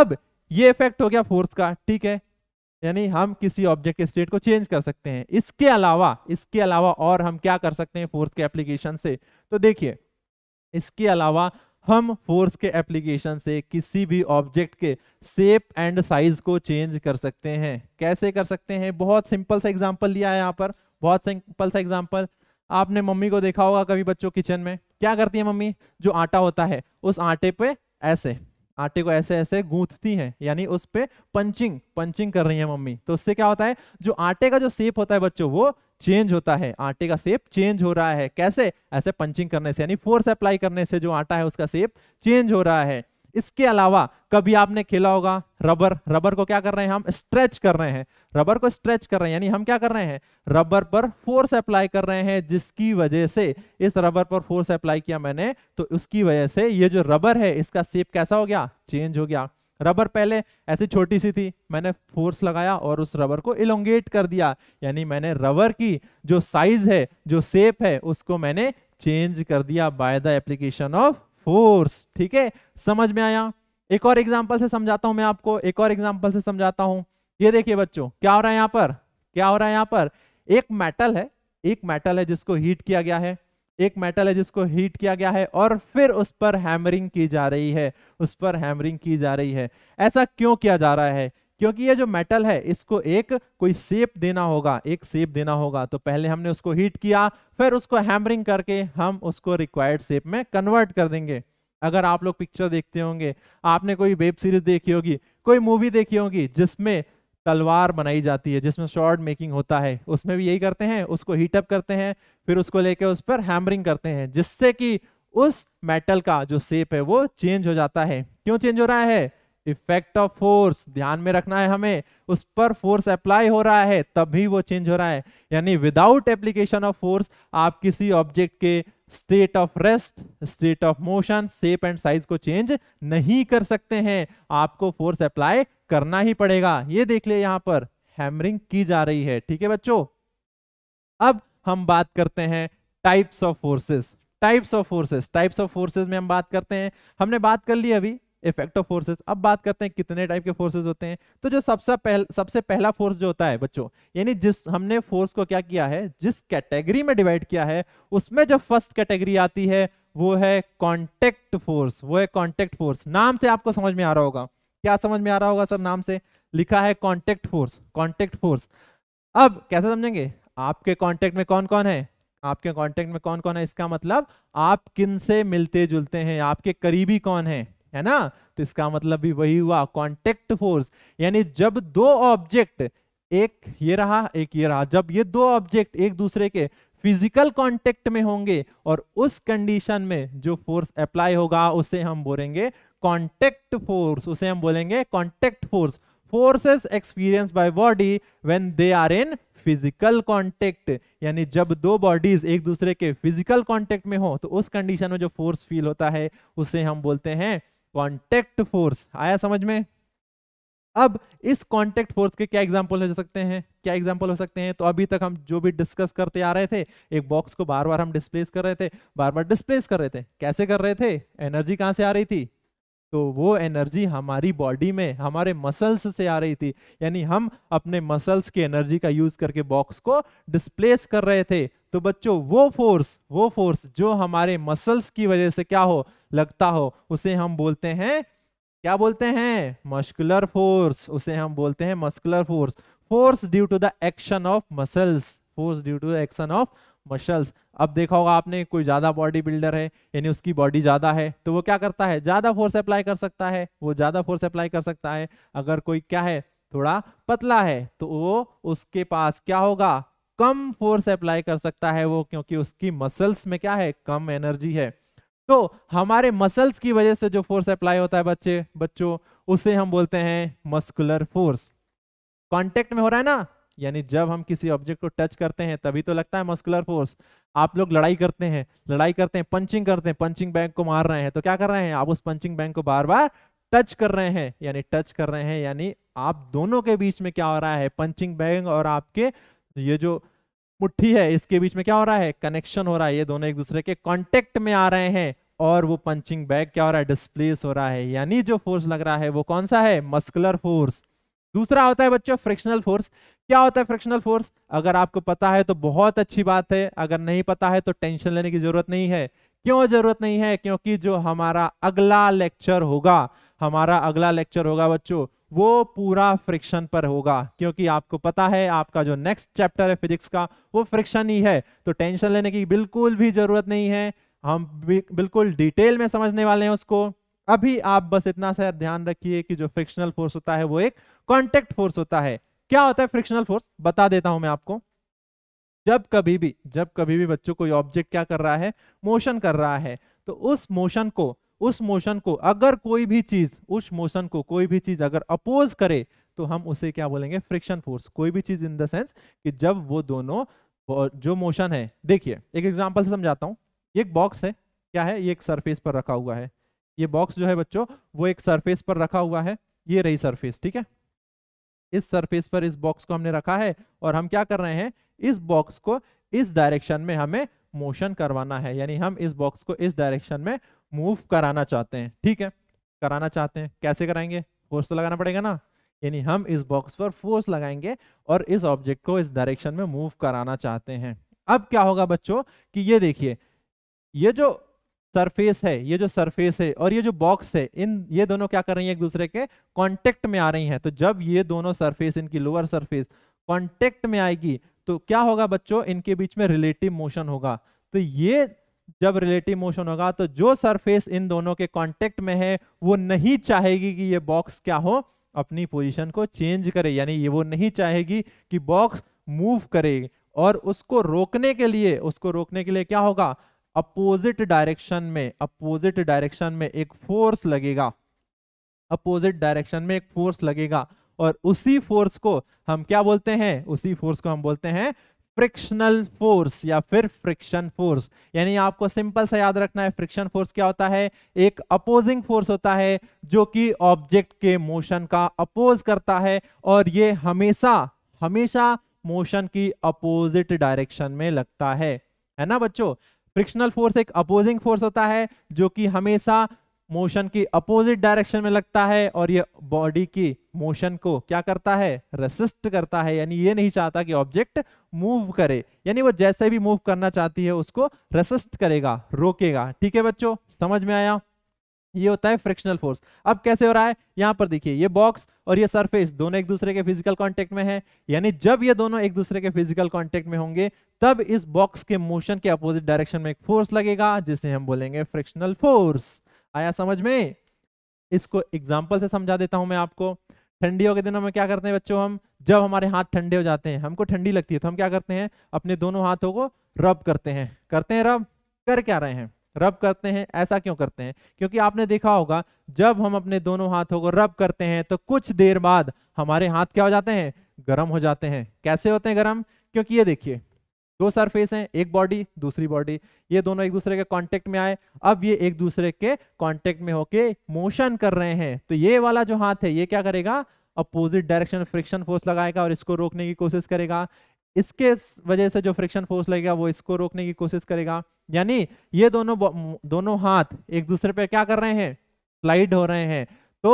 अब ये इफेक्ट हो गया फोर्स का ठीक है यानी हम किसी ऑब्जेक्ट के स्टेट को चेंज कर सकते हैं इसके अलावा इसके अलावा और हम क्या कर सकते हैं फोर्स के एप्लीकेशन से तो देखिए इसके अलावा हम फोर्स के एप्लीकेशन से किसी भी ऑब्जेक्ट के शेप एंड साइज को चेंज कर सकते हैं कैसे कर सकते हैं बहुत सिंपल सा एग्जाम्पल लिया है यहाँ पर बहुत सिंपल सा एग्जाम्पल आपने मम्मी को देखा होगा कभी बच्चों किचन में क्या करती है मम्मी जो आटा होता है उस आटे पे ऐसे आटे को ऐसे ऐसे गूंथती हैं यानी उस पर पंचिंग पंचिंग कर रही है मम्मी तो उससे क्या होता है जो आटे का जो सेप होता है बच्चों वो चेंज होता है आटे का सेप चेंज हो रहा है कैसे ऐसे पंचिंग करने से यानी फोर्स अप्लाई करने से जो आटा है उसका सेप चेंज हो रहा है इसके अलावा कभी आपने खेला होगा रबर रबर को क्या कर रहे हैं हम स्ट्रेच कर रहे हैं रबर को स्ट्रेच कर रहे हैं यानी हम क्या कर रहे हैं रबर पर फोर्स अप्लाई कर रहे हैं जिसकी वजह से इस रबर पर फोर्स अप्लाई किया मैंने तो उसकी वजह से ये जो रबर है इसका सेप कैसा हो गया चेंज हो गया रबर पहले ऐसी छोटी सी थी मैंने फोर्स लगाया और उस रबर को इलोंगेट कर दिया यानी मैंने रबर की जो साइज है जो सेप है उसको मैंने चेंज कर दिया by the application of force ठीक है समझ में आया एक और एग्जाम्पल से समझाता हूं मैं आपको एक और एग्जाम्पल से समझाता हूं ये देखिए बच्चों क्या हो रहा है यहां पर क्या हो रहा है यहां पर एक मेटल है एक मेटल है जिसको हीट किया गया है एक मेटल है जिसको हीट किया गया है और फिर उस पर हैमरिंग की जा रही है उस पर हैमरिंग की जा रही है ऐसा क्यों किया जा रहा है क्योंकि ये जो मेटल है इसको एक कोई सेप देना होगा एक सेप देना होगा तो पहले हमने उसको हीट किया फिर उसको हैमरिंग करके हम उसको रिक्वायर्ड सेप में कन्वर्ट कर देंगे अगर आप लोग पिक्चर देखते होंगे आपने कोई वेब सीरीज देखी होगी कोई मूवी देखी होगी जिसमें तलवार बनाई जाती है जिसमें शॉर्ट मेकिंग होता है उसमें भी यही करते हैं उसको हीटअप करते हैं फिर उसको लेके उस पर हैमरिंग करते हैं जिससे कि उस मेटल का जो सेप है वो चेंज हो जाता है क्यों चेंज हो रहा है इफेक्ट ऑफ फोर्स ध्यान में रखना है हमें उस पर फोर्स अप्लाई हो रहा है तभी वो चेंज हो रहा है यानी विदाउट एप्लीकेशन ऑफ फोर्स आप किसी ऑब्जेक्ट के state of rest state of motion shape and size को चेंज नहीं कर सकते हैं आपको फोर्स अप्लाई करना ही पड़ेगा ये देख लिया यहां पर हैमरिंग की जा रही है ठीक है बच्चों अब हम बात करते हैं types of forces types of forces types of forces में हम बात करते हैं हमने बात कर ली अभी इफेक्ट ऑफ फोर्सेस अब बात करते हैं कितने टाइप के फोर्सेस होते हैं तो जो सबसे पहल, सबसे पहला फोर्स जो होता है बच्चों यानी जिस हमने फोर्स को क्या किया है जिस कैटेगरी में डिवाइड किया है उसमें जो फर्स्ट कैटेगरी आती है वो है कॉन्टेक्ट फोर्स वो है कॉन्टेक्ट फोर्स नाम से आपको समझ में आ रहा होगा क्या समझ में आ रहा होगा सर नाम से लिखा है कॉन्टेक्ट फोर्स कॉन्टेक्ट फोर्स अब कैसे समझेंगे आपके कॉन्टेक्ट में कौन कौन है आपके कॉन्टेक्ट में कौन कौन है इसका मतलब आप किन से मिलते जुलते हैं आपके करीबी कौन है है ना तो इसका मतलब भी वही हुआ कॉन्टेक्ट फोर्स यानी जब दो ऑब्जेक्ट एक ये रहा एक ये रहा जब ये दो ऑब्जेक्ट एक दूसरे के फिजिकल कॉन्टेक्ट में होंगे और उस कंडीशन में जो फोर्स अप्लाई होगा उसे हम बोलेंगे कॉन्टेक्ट फोर्स उसे हम बोलेंगे contact force forces experience by body when they are in physical contact यानी जब दो बॉडीज एक दूसरे के फिजिकल कॉन्टेक्ट में हो तो उस कंडीशन में जो फोर्स फील होता है उसे हम बोलते हैं कॉन्टेक्ट फोर्स आया समझ में अब इस कॉन्टेक्ट फोर्स के क्या एग्जाम्पल हो सकते हैं क्या एग्जाम्पल हो सकते हैं तो अभी तक हम जो भी डिस्कस करते आ रहे थे एक बॉक्स को बार बार हम डिस्प्लेस कर रहे थे बार बार डिस्प्लेस कर रहे थे कैसे कर रहे थे एनर्जी कहां से आ रही थी तो वो एनर्जी हमारी बॉडी में हमारे मसल्स से आ रही थी यानी हम अपने मसल्स की एनर्जी का यूज करके बॉक्स को डिस्प्लेस कर रहे थे तो बच्चों वो फोर्स वो फोर्स जो हमारे मसल्स की वजह से क्या हो लगता हो उसे हम बोलते हैं क्या बोलते हैं मस्कुलर फोर्स उसे हम बोलते हैं muscular force force due to the action of muscles force due to the action of muscles अब देखा होगा आपने कोई ज्यादा बॉडी बिल्डर है यानी उसकी बॉडी ज्यादा है तो वो क्या करता है ज्यादा फोर्स अप्लाई कर सकता है वो ज्यादा फोर्स अप्लाई कर सकता है अगर कोई क्या है थोड़ा पतला है तो वो उसके पास क्या होगा कम फोर्स अप्लाई कर सकता है वो क्योंकि उसकी मसल्स में क्या है कम एनर्जी है तो हमारे मसल्स की वजह से जो फोर्स अप्लाई होता है बच्चे बच्चों उसे हम बोलते हैं मस्कुलर फोर्स कांटेक्ट में हो रहा है ना यानी जब हम किसी ऑब्जेक्ट को टच करते हैं तभी तो लगता है मस्कुलर फोर्स आप लोग लड़ाई करते हैं लड़ाई करते हैं पंचिंग करते हैं पंचिंग बैग को मार रहे हैं तो क्या कर रहे हैं आप उस पंचिंग बैग को बार बार टच कर रहे हैं यानी टच कर रहे हैं यानी आप दोनों के बीच में क्या हो रहा है पंचिंग बैग और आपके ये जो मुट्ठी है इसके बीच में क्या हो रहा है कनेक्शन हो रहा है ये दोनों एक दूसरे के कॉन्टेक्ट में आ रहे हैं और वो पंचिंग बैग क्या हो रहा है डिस्प्लेस हो रहा है यानी जो फोर्स लग रहा है वो कौन सा है मस्कुलर फोर्स दूसरा होता है बच्चों फ्रिक्शनल फोर्स क्या होता है फ्रिक्शनल फोर्स अगर आपको पता है तो बहुत अच्छी बात है अगर नहीं पता है तो टेंशन लेने की जरूरत नहीं है क्यों जरूरत नहीं है क्योंकि जो हमारा अगला लेक्चर होगा हमारा अगला लेक्चर होगा बच्चों वो पूरा फ्रिक्शन पर होगा क्योंकि आपको पता है आपका जो नेक्स्ट चैप्टर है फिजिक्स का वो फ्रिक्शन ही है तो टेंशन लेने की बिल्कुल भी जरूरत नहीं है हम बिल्कुल डिटेल में समझने वाले हैं उसको अभी आप बस इतना सा ध्यान रखिए कि जो फ्रिक्शनल फोर्स होता है वो एक कॉन्टेक्ट फोर्स होता है क्या होता है फ्रिक्शनल फोर्स बता देता हूं मैं आपको जब कभी भी जब कभी भी बच्चों कोई ऑब्जेक्ट क्या कर रहा है मोशन कर रहा है तो उस मोशन को उस मोशन को अगर कोई भी चीज उस मोशन को कोई भी चीज अगर अपोज करे तो हम उसे क्या बोलेंगे फ्रिक्शन फोर्स कोई भी चीज इन द सेंस कि जब वो दोनों जो मोशन है देखिए एक एग्जांपल से समझाता हूँ एक बॉक्स है क्या है ये एक सरफेस पर रखा हुआ है ये बॉक्स जो है बच्चों वो एक सरफेस पर रखा हुआ है ये रही सरफेस ठीक है इस सरफेस पर इस बॉक्स को हमने रखा है और हम क्या कर रहे हैं इस बॉक्स को इस डायरेक्शन में हमें मोशन करवाना है यानी हम इस बॉक्स को इस डायरेक्शन में मूव कराना चाहते हैं ठीक है कराना चाहते हैं कैसे कराएंगे फोर्स तो लगाना पड़ेगा ना यानी हम इस बॉक्स पर फोर्स लगाएंगे और इस ऑब्जेक्ट को इस डायरेक्शन में मूव कराना चाहते हैं अब क्या होगा बच्चों कि ये देखिए ये जो सरफेस है ये जो सरफेस है और ये जो बॉक्स है इन ये दोनों क्या कर रही है एक दूसरे के कॉन्टेक्ट में आ रही है तो जब ये दोनों सरफेस इनकी लोअर सरफेस कॉन्टेक्ट में आएगी तो क्या होगा बच्चों इनके बीच में रिलेटिव मोशन होगा तो ये जब रिलेटिव मोशन होगा तो जो सरफेस इन दोनों के कांटेक्ट में है वो नहीं चाहेगी कि ये बॉक्स क्या हो अपनी पोजीशन को चेंज करे यानी ये वो नहीं चाहेगी कि बॉक्स मूव करे और उसको रोकने के लिए उसको रोकने के लिए क्या होगा अपोजिट डायरेक्शन में अपोजिट डायरेक्शन में एक फोर्स लगेगा अपोजिट डायरेक्शन में एक फोर्स लगेगा और उसी फोर्स को हम क्या बोलते हैं उसी फोर्स को हम बोलते हैं फ्रिक्शनल फोर्स या फिर फ्रिक्शन फोर्स यानी आपको सिंपल सा याद रखना है फ्रिक्शन फोर्स क्या होता है एक अपोजिंग फोर्स होता है जो कि ऑब्जेक्ट के मोशन का अपोज करता है और ये हमेशा हमेशा मोशन की अपोजिट डायरेक्शन में लगता है है ना बच्चों फ्रिक्शनल फोर्स एक अपोजिंग फोर्स होता है जो कि हमेशा मोशन की अपोजिट डायरेक्शन में लगता है और ये बॉडी की मोशन को क्या करता है रेसिस्ट करता है यानी ये नहीं चाहता कि ऑब्जेक्ट मूव करे यानी वो जैसे भी मूव करना चाहती है उसको रेसिस्ट करेगा रोकेगा ठीक है बच्चों समझ में आया ये होता है फ्रिक्शनल फोर्स अब कैसे हो रहा है यहां पर देखिए ये बॉक्स और ये सरफेस दोनों एक दूसरे के फिजिकल कांटेक्ट में है यानी जब ये दोनों एक दूसरे के फिजिकल कांटेक्ट में होंगे तब इस बॉक्स के मोशन के अपोजिट डायरेक्शन में एक फोर्स लगेगा जिसे हम बोलेंगे फ्रिक्शनल फोर्स आया समझ में इसको एग्जाम्पल से समझा देता हूं मैं आपको ठंडियों के दिनों में क्या करते हैं बच्चों हम जब हमारे हाथ ठंडे हो जाते हैं हमको ठंडी लगती है तो हम क्या करते हैं अपने दोनों हाथों को रब करते हैं करते हैं रब कर क्या रहे हैं रब करते हैं ऐसा क्यों करते हैं क्योंकि आपने देखा होगा जब हम अपने दोनों हाथों को रब करते हैं तो कुछ देर बाद हमारे हाथ क्या हो जाते हैं गर्म हो जाते हैं कैसे होते हैं गर्म क्योंकि ये देखिए दो सरफेस हैं एक बॉडी दूसरी बॉडी ये दोनों एक दूसरे के कांटेक्ट में आए अब ये एक दूसरे के कांटेक्ट में होके मोशन कर रहे हैं तो ये वाला जो हाथ है ये क्या करेगा अपोजिट डायरेक्शन फ्रिक्शन फोर्स लगाएगा और इसको रोकने की कोशिश करेगा इसके वजह से जो फ्रिक्शन फोर्स लगेगा वो इसको रोकने की कोशिश करेगा यानी ये दोनों दोनों हाथ एक दूसरे पे क्या कर रहे हैं स्लाइड हो रहे हैं तो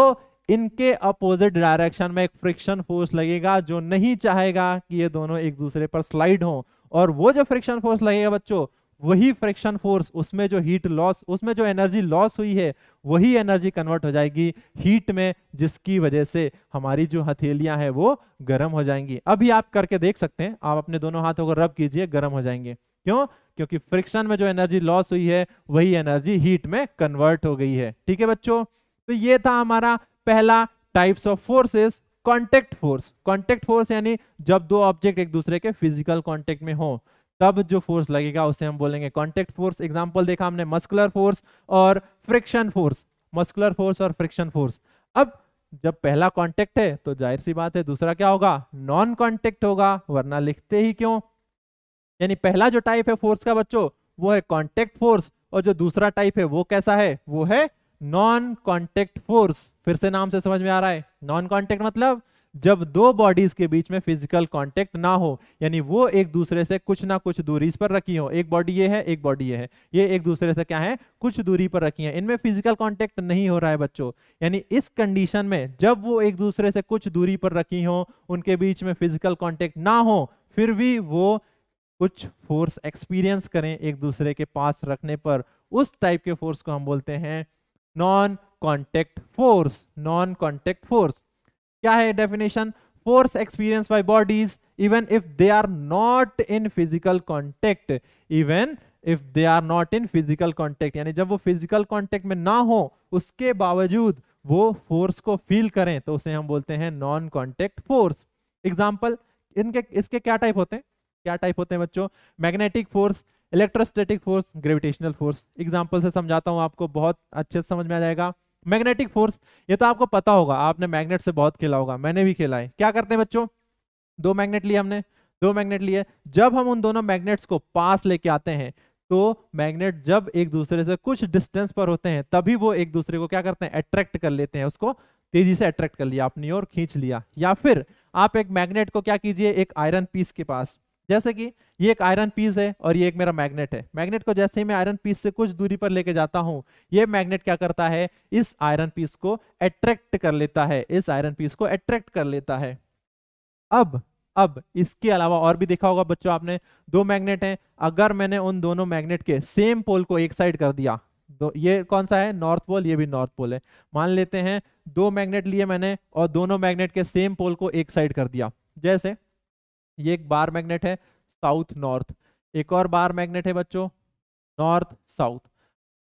इनके अपोजिट डायरेक्शन में एक फ्रिक्शन फोर्स लगेगा जो नहीं चाहेगा कि ये दोनों एक दूसरे पर स्लाइड हो और वो जो फ्रिक्शन फोर्स लगेगा बच्चों वही फ्रिक्शन फोर्स उसमें जो हीट लॉस उसमें जो एनर्जी लॉस हुई है वही एनर्जी कन्वर्ट हो जाएगी हीट में जिसकी वजह से हमारी जो हथेलियां हैं वो गर्म हो जाएंगी अभी आप करके देख सकते हैं आप अपने दोनों हाथों को रब कीजिए गर्म हो जाएंगे क्यों क्योंकि फ्रिक्शन में जो एनर्जी लॉस हुई है वही एनर्जी हीट में कन्वर्ट हो गई है ठीक है बच्चों तो ये था हमारा पहला types of forces contact force contact force यानी जब दो ऑब्जेक्ट एक दूसरे के फिजिकल कॉन्टेक्ट में हो तब जो फोर्स लगेगा उसे हम बोलेंगे कॉन्टेक्ट फोर्स एग्जाम्पल देखा हमने मस्कुलर फोर्स और फ्रिक्शन फोर्स मस्कुलर फोर्स और फ्रिक्शन फोर्स अब जब पहला कॉन्टेक्ट है तो जाहिर सी बात है दूसरा क्या होगा नॉन कॉन्टेक्ट होगा वरना लिखते ही क्यों यानी पहला जो टाइप है फोर्स का बच्चों वो है कॉन्टेक्ट फोर्स और जो दूसरा टाइप है वो कैसा है वो है नॉन कॉन्टेक्ट फोर्स फिर से नाम से समझ में आ रहा है नॉन कॉन्टेक्ट मतलब जब दो बॉडीज के बीच में फिजिकल कांटेक्ट ना हो यानी वो एक दूसरे से कुछ ना कुछ दूरी पर रखी हो एक बॉडी ये है एक बॉडी ये है ये एक दूसरे से क्या है कुछ दूरी पर रखी है इनमें फिजिकल कांटेक्ट नहीं हो रहा है बच्चों यानी इस कंडीशन में जब वो एक दूसरे से कुछ दूरी पर रखी हो उनके बीच में फिजिकल कॉन्टेक्ट ना हो फिर भी वो कुछ फोर्स एक्सपीरियंस करें एक दूसरे के पास रखने पर उस टाइप के फोर्स को हम बोलते हैं non contact force non contact force क्या है definition force experience by bodies even if they are not in physical contact even if they are not in physical contact यानी जब वो फिजिकल कॉन्टेक्ट में ना हो उसके बावजूद वो फोर्स को फील करें तो उसे हम बोलते हैं नॉन कॉन्टेक्ट फोर्स एग्जाम्पल इनके इसके क्या टाइप होते हैं क्या टाइप होते हैं बच्चों magnetic force electrostatic force gravitational force example से समझाता हूँ आपको बहुत अच्छे से समझ में आ जाएगा मैग्नेटिक फोर्स ये तो आपको पता होगा आपने मैग्नेट से बहुत खेला होगा मैंने भी खेला है क्या करते हैं बच्चों दो मैग्नेट लिए हमने दो मैग्नेट लिए जब हम उन दोनों मैग्नेट्स को पास लेके आते हैं तो मैग्नेट जब एक दूसरे से कुछ डिस्टेंस पर होते हैं तभी वो एक दूसरे को क्या करते हैं अट्रैक्ट कर लेते हैं उसको तेजी से अट्रैक्ट कर लिया अपनी ओर खींच लिया या फिर आप एक मैग्नेट को क्या कीजिए एक आयरन पीस के पास जैसे कि ये एक आयरन पीस है और ये एक मेरा मैग्नेट है मैग्नेट को जैसे ही मैं आयरन पीस से कुछ दूरी पर लेके जाता हूं ये मैग्नेट क्या करता है इस आयरन पीस को अट्रैक्ट कर लेता है इस आयरन पीस को अट्रैक्ट कर लेता है अब अब इसके अलावा और भी देखा होगा बच्चों आपने दो मैग्नेट हैं अगर मैंने उन दोनों मैग्नेट के सेम पोल को एक साइड कर दिया दो तो ये कौन सा है नॉर्थ पोल ये भी नॉर्थ पोल है मान लेते हैं दो मैग्नेट लिए मैंने और दोनों मैग्नेट के सेम पोल को एक साइड कर दिया जैसे ये एक बार मैग्नेट है साउथ नॉर्थ एक और बार मैग्नेट है बच्चों नॉर्थ साउथ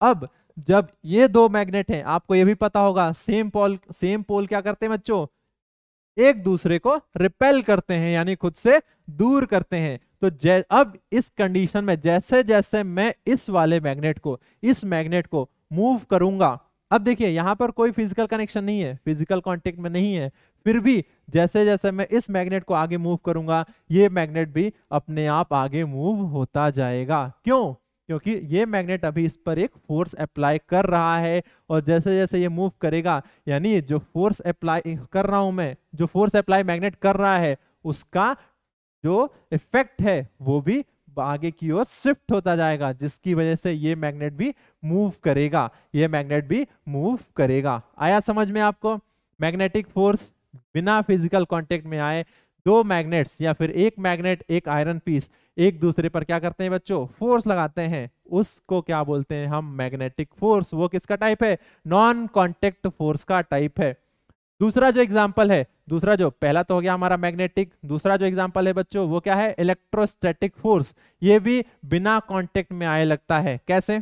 अब जब ये दो मैग्नेट हैं आपको ये भी पता होगा सेम पोल सेम पोल क्या करते हैं बच्चों एक दूसरे को रिपेल करते हैं यानी खुद से दूर करते हैं तो अब इस कंडीशन में जैसे जैसे मैं इस वाले मैग्नेट को इस मैग्नेट को मूव करूंगा अब देखिए यहां पर कोई फिजिकल कनेक्शन नहीं है फिजिकल कांटेक्ट में नहीं है फिर भी जैसे जैसे मैं इस मैग्नेट को आगे मूव करूंगा ये मैग्नेट भी अपने आप आगे मूव होता जाएगा क्यों क्योंकि ये मैग्नेट अभी इस पर एक फोर्स अप्लाई कर रहा है और जैसे जैसे ये मूव करेगा यानी जो फोर्स अप्लाई कर रहा हूं मैं जो फोर्स अप्लाई मैग्नेट कर रहा है उसका जो इफेक्ट है वो भी आगे की ओर शिफ्ट होता जाएगा जिसकी वजह से ये मैग्नेट भी मूव करेगा ये मैग्नेट भी मूव करेगा आया समझ में आपको मैग्नेटिक फोर्स बिना फिजिकल कॉन्टेक्ट में आए दो मैग्नेट्स या फिर एक मैग्नेट एक आयरन पीस एक दूसरे पर क्या करते हैं बच्चों फोर्स लगाते हैं उसको क्या बोलते हैं हम मैग्नेटिक फोर्स वो किसका टाइप है नॉन कॉन्टेक्ट फोर्स का टाइप है दूसरा जो एग्जाम्पल है दूसरा जो पहला तो हो गया हमारा मैग्नेटिक दूसरा जो एग्जाम्पल है बच्चों वो क्या है इलेक्ट्रोस्टैटिक फोर्स ये भी बिना कॉन्टेक्ट में आए लगता है कैसे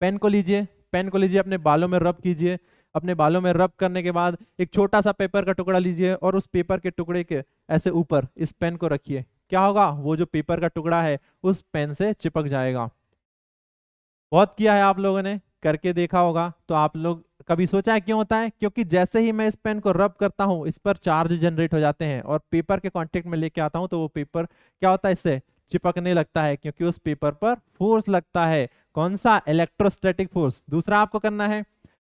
पेन को लीजिए पेन को लीजिए अपने बालों में रब कीजिए अपने बालों में रब करने के बाद एक छोटा सा पेपर का टुकड़ा लीजिए और उस पेपर के टुकड़े के ऐसे ऊपर इस पेन को रखिए क्या होगा वो जो पेपर का टुकड़ा है उस पेन से चिपक जाएगा बहुत किया है आप लोगों ने करके देखा होगा तो आप लोग कभी सोचा है क्यों होता है क्योंकि जैसे ही मैं इस पेन को रब करता हूँ इस पर चार्ज जनरेट हो जाते हैं और पेपर के कांटेक्ट में लेके आता हूँ तो वो पेपर क्या होता है इससे चिपकने लगता है क्योंकि उस पेपर पर फोर्स लगता है कौन सा इलेक्ट्रोस्टैटिक फोर्स दूसरा आपको करना है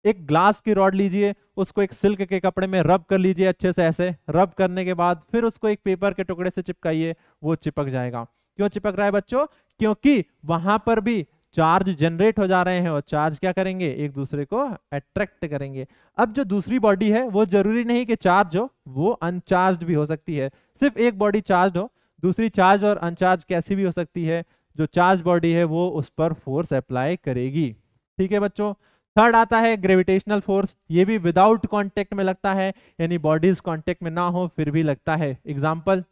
एक ग्लास की रॉड लीजिए उसको एक सिल्क के कपड़े में रब कर लीजिए अच्छे से ऐसे रब करने के बाद फिर उसको एक पेपर के टुकड़े से चिपकाइए वो चिपक जाएगा क्यों चिपक रहा है बच्चों क्योंकि वहां पर भी चार्ज जनरेट हो जा रहे हैं और चार्ज क्या करेंगे एक दूसरे को अट्रैक्ट करेंगे अब जो दूसरी बॉडी है वो जरूरी नहीं कि चार्ज हो वो अनचार्ज भी हो सकती है सिर्फ एक बॉडी चार्ज हो दूसरी चार्ज और अनचार्ज कैसी भी हो सकती है जो चार्ज बॉडी है वो उस पर फोर्स अप्लाई करेगी ठीक है बच्चों थर्ड आता है ग्रेविटेशनल फोर्स ये भी विदाउट कांटेक्ट में लगता है यानी बॉडीज कांटेक्ट में ना हो फिर भी लगता है एग्जाम्पल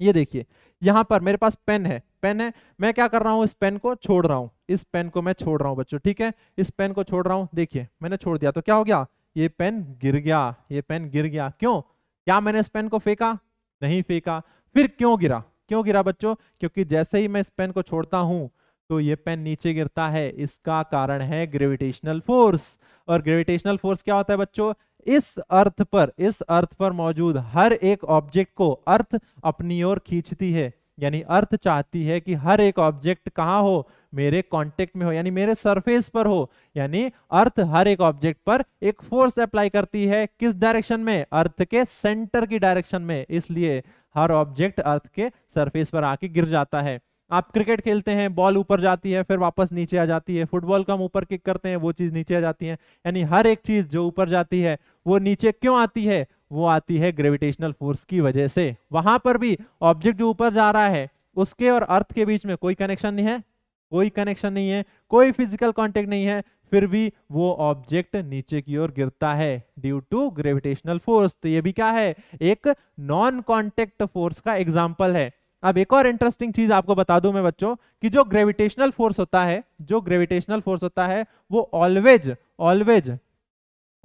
ये देखिए यहां पर मेरे पास पेन है पेन है मैं क्या कर रहा हूं इस पेन को छोड़ रहा हूं इस पेन को मैं छोड़ रहा हूं बच्चों ठीक है इस पेन को छोड़ रहा हूं देखिए मैंने छोड़ दिया तो क्या हो गया ये पेन गिर गया ये पेन गिर गया क्यों क्या मैंने इस पेन को फेंका नहीं फेंका फिर क्यों गिरा क्यों गिरा बच्चों क्योंकि जैसे ही मैं इस पेन को छोड़ता हूं तो ये पेन नीचे गिरता है इसका कारण है ग्रेविटेशनल फोर्स और ग्रेविटेशनल फोर्स क्या होता है बच्चों इस अर्थ पर इस अर्थ पर मौजूद हर एक ऑब्जेक्ट को अर्थ अपनी ओर खींचती है यानी अर्थ चाहती है कि हर एक ऑब्जेक्ट कहाँ हो मेरे कांटेक्ट में हो यानी मेरे सरफेस पर हो यानी अर्थ हर एक ऑब्जेक्ट पर एक फोर्स अप्लाई करती है किस डायरेक्शन में अर्थ के सेंटर की डायरेक्शन में इसलिए हर ऑब्जेक्ट अर्थ के सरफेस पर आके गिर जाता है आप क्रिकेट खेलते हैं बॉल ऊपर जाती है फिर वापस नीचे आ जाती है फुटबॉल का हम ऊपर किक करते हैं वो चीज़ नीचे आ जाती है यानी हर एक चीज़ जो ऊपर जाती है वो नीचे क्यों आती है वो आती है ग्रेविटेशनल फोर्स की वजह से वहां पर भी ऑब्जेक्ट जो ऊपर जा रहा है उसके और अर्थ के बीच में कोई कनेक्शन नहीं है कोई कनेक्शन नहीं है कोई फिजिकल कॉन्टेक्ट नहीं है फिर भी वो ऑब्जेक्ट नीचे की ओर गिरता है ड्यू टू ग्रेविटेशनल फोर्स तो ये भी क्या है एक नॉन कॉन्टेक्ट फोर्स का एग्जाम्पल है अब एक और इंटरेस्टिंग चीज आपको बता दूं मैं बच्चों कि जो ग्रेविटेशनल फोर्स होता है जो ग्रेविटेशनल फोर्स होता है वो ऑलवेज ऑलवेज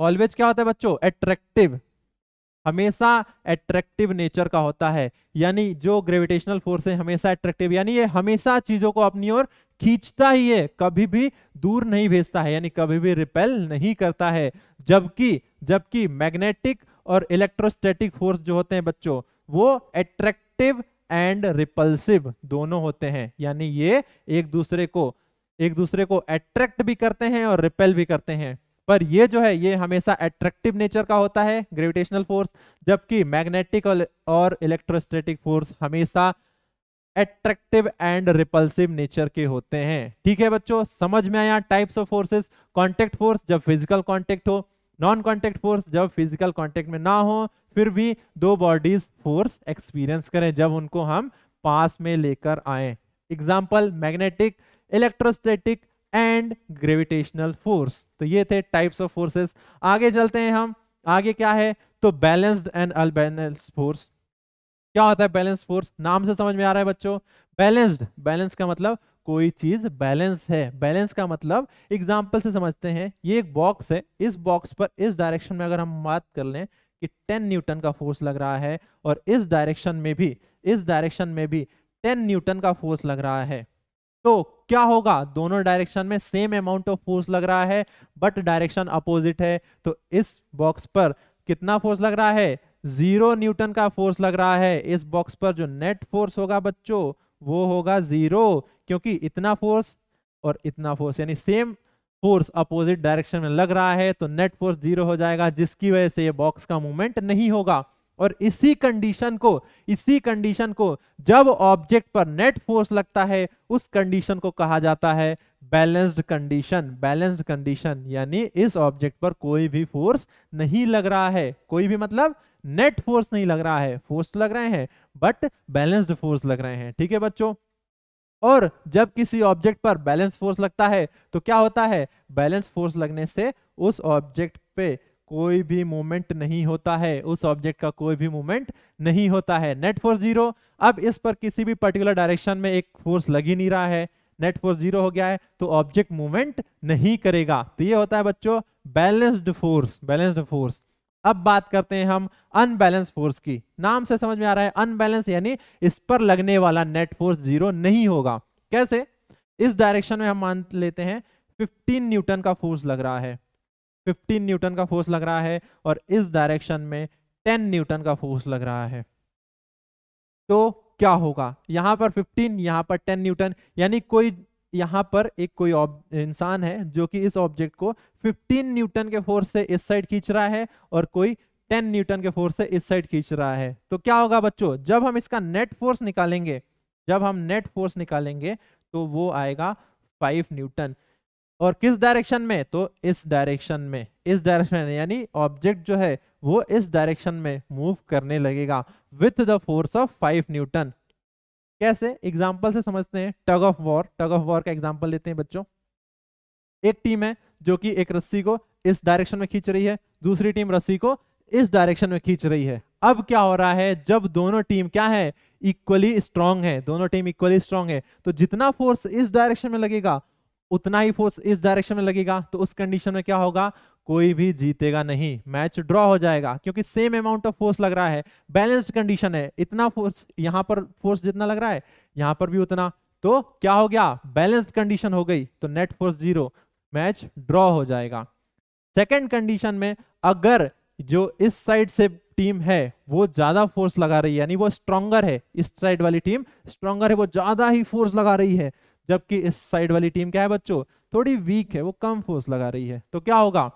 ऑलवेज क्या होता है बच्चों एट्रैक्टिव हमेशा एट्रैक्टिव नेचर का होता है यानी जो ग्रेविटेशनल फोर्स है हमेशा एट्रैक्टिव यानी ये हमेशा चीजों को अपनी ओर खींचता ही है कभी भी दूर नहीं भेजता है यानी कभी भी रिपेल नहीं करता है जबकि जबकि मैग्नेटिक और इलेक्ट्रोस्टैटिक फोर्स जो होते हैं बच्चों वो एट्रैक्टिव एंड रिपल्सिव दोनों होते हैं यानी ये एक दूसरे को एक दूसरे को अट्रैक्ट भी करते हैं और रिपेल भी करते हैं पर ये जो है ये हमेशा अट्रैक्टिव नेचर का होता है ग्रेविटेशनल फोर्स जबकि मैग्नेटिक और इलेक्ट्रोस्टेटिक फोर्स हमेशा एट्रैक्टिव एंड रिपल्सिव नेचर के होते हैं ठीक है बच्चों समझ में आया types of forces contact force जब फिजिकल कॉन्टेक्ट हो नॉन कॉन्टेक्ट फोर्स जब फिजिकल कॉन्टेक्ट में ना हो फिर भी दो बॉडीज फोर्स एक्सपीरियंस करें जब उनको हम पास में लेकर आए example magnetic electrostatic and gravitational force तो ये थे टाइप्स ऑफ फोर्सेस आगे चलते हैं हम आगे क्या है तो बैलेंस्ड एंड अनबैलेंस फोर्स क्या होता है बैलेंस फोर्स नाम से समझ में आ रहा है बच्चों बैलेंस्ड बैलेंस का मतलब कोई चीज बैलेंस है बैलेंस का मतलब एग्जाम्पल से समझते हैं ये एक बॉक्स है इस बॉक्स पर इस डायरेक्शन में अगर हम बात कर लें कि 10 न्यूटन का फोर्स लग रहा है और इस डायरेक्शन में भी इस डायरेक्शन में भी 10 न्यूटन का फोर्स लग रहा है तो क्या होगा दोनों डायरेक्शन में सेम अमाउंट ऑफ फोर्स लग रहा है बट डायरेक्शन अपोजिट है तो इस बॉक्स पर कितना फोर्स लग रहा है जीरो न्यूटन का फोर्स लग रहा है इस बॉक्स पर जो नेट फोर्स होगा बच्चों वो होगा जीरो क्योंकि इतना फोर्स और इतना फोर्स यानी सेम फोर्स अपोजिट डायरेक्शन में लग रहा है तो नेट फोर्स जीरो हो जाएगा जिसकी वजह से ये बॉक्स का मूवमेंट नहीं होगा और इसी कंडीशन को इसी कंडीशन को जब ऑब्जेक्ट पर नेट फोर्स लगता है उस कंडीशन को कहा जाता है बैलेंस्ड कंडीशन बैलेंस्ड कंडीशन यानी इस ऑब्जेक्ट पर कोई भी फोर्स नहीं लग रहा है कोई भी मतलब नेट फोर्स नहीं लग रहा है फोर्स लग रहे हैं बट बैलेंस्ड फोर्स लग रहे हैं ठीक है बच्चों और जब किसी ऑब्जेक्ट पर बैलेंस फोर्स लगता है तो क्या होता है बैलेंस फोर्स लगने से उस ऑब्जेक्ट पे कोई भी मूवमेंट नहीं होता है उस ऑब्जेक्ट का कोई भी मूवमेंट नहीं होता है नेट फोर्स जीरो अब इस पर किसी भी पर्टिकुलर डायरेक्शन में एक फोर्स लग ही नहीं रहा है नेट फोर्स जीरो हो गया है तो ऑब्जेक्ट मूवमेंट नहीं करेगा तो ये होता है बच्चों बैलेंस्ड फोर्स बैलेंस्ड फोर्स अब बात करते हैं हम अनबैलेंस फोर्स की नाम से समझ में आ रहा है अनबैलेंस यानी इस पर लगने वाला नेट फोर्स जीरो नहीं होगा कैसे इस डायरेक्शन में हम मान लेते हैं 15 न्यूटन का फोर्स लग रहा है 15 न्यूटन का फोर्स लग रहा है और इस डायरेक्शन में 10 न्यूटन का फोर्स लग रहा है तो क्या होगा यहां पर 15 यहां पर 10 न्यूटन यानी कोई यहाँ पर एक कोई इंसान है जो कि इस ऑब्जेक्ट को 15 न्यूटन के फोर्स से इस साइड खींच रहा है और कोई 10 न्यूटन के फोर्स से इस साइड खींच रहा है तो क्या होगा बच्चों जब हम इसका नेट फोर्स निकालेंगे जब हम नेट फोर्स निकालेंगे तो वो आएगा 5 न्यूटन और किस डायरेक्शन में तो इस डायरेक्शन में इस डायरेक्शन में यानी ऑब्जेक्ट जो है वो इस डायरेक्शन में मूव करने लगेगा with the force of five newton कैसे एग्जाम्पल से समझते हैं tug of war tug of war का एग्जाम्पल लेते हैं बच्चों एक टीम है जो कि एक रस्सी को इस डायरेक्शन में खींच रही है दूसरी टीम रस्सी को इस डायरेक्शन में खींच रही है अब क्या हो रहा है जब दोनों टीम क्या है इक्वली स्ट्रांग है दोनों टीम इक्वली स्ट्रांग है तो जितना फोर्स इस डायरेक्शन में लगेगा उतना ही फोर्स इस डायरेक्शन में लगेगा तो उस कंडीशन में क्या होगा कोई भी जीतेगा नहीं मैच ड्रॉ हो जाएगा क्योंकि सेम अमाउंट ऑफ फोर्स लग रहा है बैलेंस्ड कंडीशन है इतना फोर्स यहां पर फोर्स जितना लग रहा है यहां पर भी उतना तो क्या हो गया बैलेंस्ड कंडीशन हो गई तो net force zero match draw हो जाएगा सेकेंड कंडीशन में अगर जो इस साइड से टीम है वो ज्यादा फोर्स लगा रही है यानी वो स्ट्रॉन्गर है इस साइड वाली टीम स्ट्रॉन्गर है वो ज्यादा ही फोर्स लगा रही है जबकि इस साइड वाली टीम क्या है बच्चों थोड़ी वीक है वो कम फोर्स लगा रही है तो क्या होगा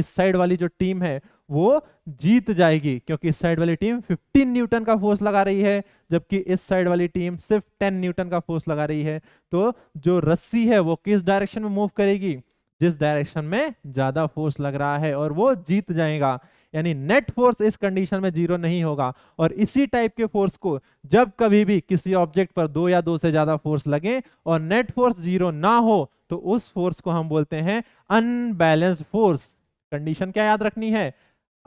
इस साइड वाली जो टीम है वो जीत जाएगी क्योंकि इस साइड वाली टीम 15 न्यूटन का फोर्स लगा रही है जबकि इस साइड वाली टीम सिर्फ 10 न्यूटन का फोर्स लगा रही है तो जो रस्सी है वो किस डायरेक्शन में मूव करेगी जिस डायरेक्शन में ज्यादा फोर्स लग रहा है और वो जीत जाएगा यानी नेट फोर्स इस कंडीशन में जीरो नहीं होगा और इसी टाइप के फोर्स को जब कभी भी किसी ऑब्जेक्ट पर दो या दो से ज्यादा फोर्स लगे और नेट फोर्स जीरो ना हो तो उस फोर्स को हम बोलते हैं अनबैलेंस फोर्स कंडीशन क्या याद रखनी है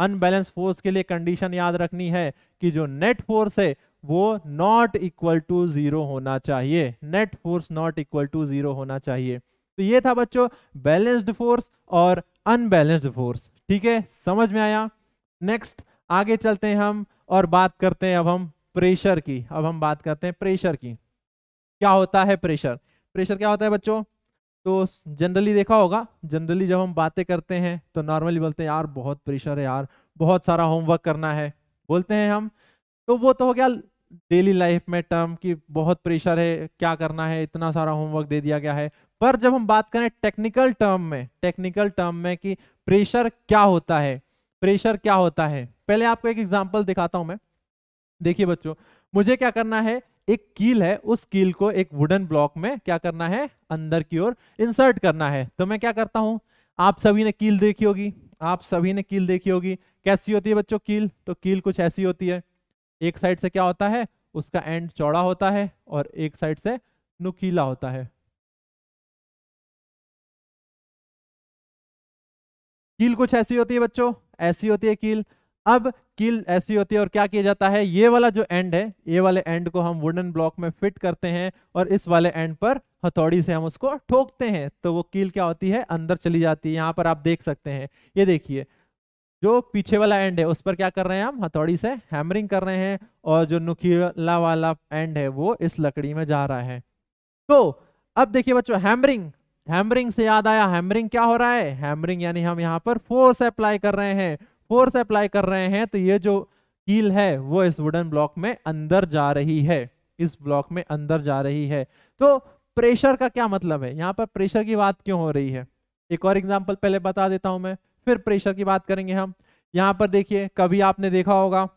अनबैलेंस फोर्स के लिए कंडीशन याद रखनी है कि जो नेट फोर्स है वो नॉट इक्वल टू जीरो होना चाहिए net force not equal to zero होना चाहिए तो ये था बच्चों बैलेंस्ड फोर्स और अनबैलेंस्ड फोर्स ठीक है समझ में आया नेक्स्ट आगे चलते हैं हम और बात करते हैं अब हम प्रेशर की अब हम बात करते हैं प्रेशर की क्या होता है प्रेशर प्रेशर क्या होता है बच्चों तो जनरली देखा होगा जनरली जब हम बातें करते हैं तो नॉर्मली बोलते हैं यार बहुत प्रेशर है यार बहुत सारा होमवर्क करना है बोलते हैं हम तो वो तो हो गया डेली लाइफ में टर्म कि बहुत प्रेशर है क्या करना है इतना सारा होमवर्क दे दिया गया है पर जब हम बात करें टेक्निकल टर्म में टेक्निकल टर्म में कि प्रेशर क्या होता है प्रेशर क्या होता है पहले आपको एक एग्जाम्पल दिखाता हूं मैं देखिए बच्चों मुझे क्या करना है एक कील है उस कील को एक वुडन ब्लॉक में क्या करना है अंदर की ओर इंसर्ट करना है तो मैं क्या करता हूं आप सभी ने कील देखी होगी आप सभी ने कील देखी होगी कैसी होती है बच्चों कील तो कील कुछ ऐसी होती है एक साइड से क्या होता है उसका एंड चौड़ा होता है और एक साइड से नुकीला होता है कील कुछ ऐसी होती है बच्चों ऐसी होती है कील अब किल ऐसी होती है और क्या किया जाता है ये वाला जो एंड है ये वाले एंड को हम वुडन ब्लॉक में फिट करते हैं और इस वाले एंड पर हथौड़ी से हम उसको ठोकते हैं तो वो कील क्या होती है अंदर चली जाती है यहाँ पर आप देख सकते हैं ये देखिए जो पीछे वाला एंड है उस पर क्या कर रहे हैं हम हथौड़ी से हैमरिंग कर रहे हैं और जो नुकीला वाला एंड है वो इस लकड़ी में जा रहा है तो अब देखिए बच्चों हैमरिंग हैमरिंग से याद आया हैमरिंग क्या हो रहा है हैमरिंग यानी हम यहाँ पर फोर्स अप्लाई कर रहे हैं फोर्स अप्लाई कर रहे हैं तो ये जो कील है वो इस वुडन ब्लॉक में अंदर जा रही है इस ब्लॉक में अंदर जा रही है तो प्रेशर का क्या मतलब है यहाँ पर प्रेशर की बात क्यों हो रही है एक और एग्जाम्पल पहले बता देता हूं मैं फिर प्रेशर की बात करेंगे हम यहाँ पर देखिए कभी आपने देखा होगा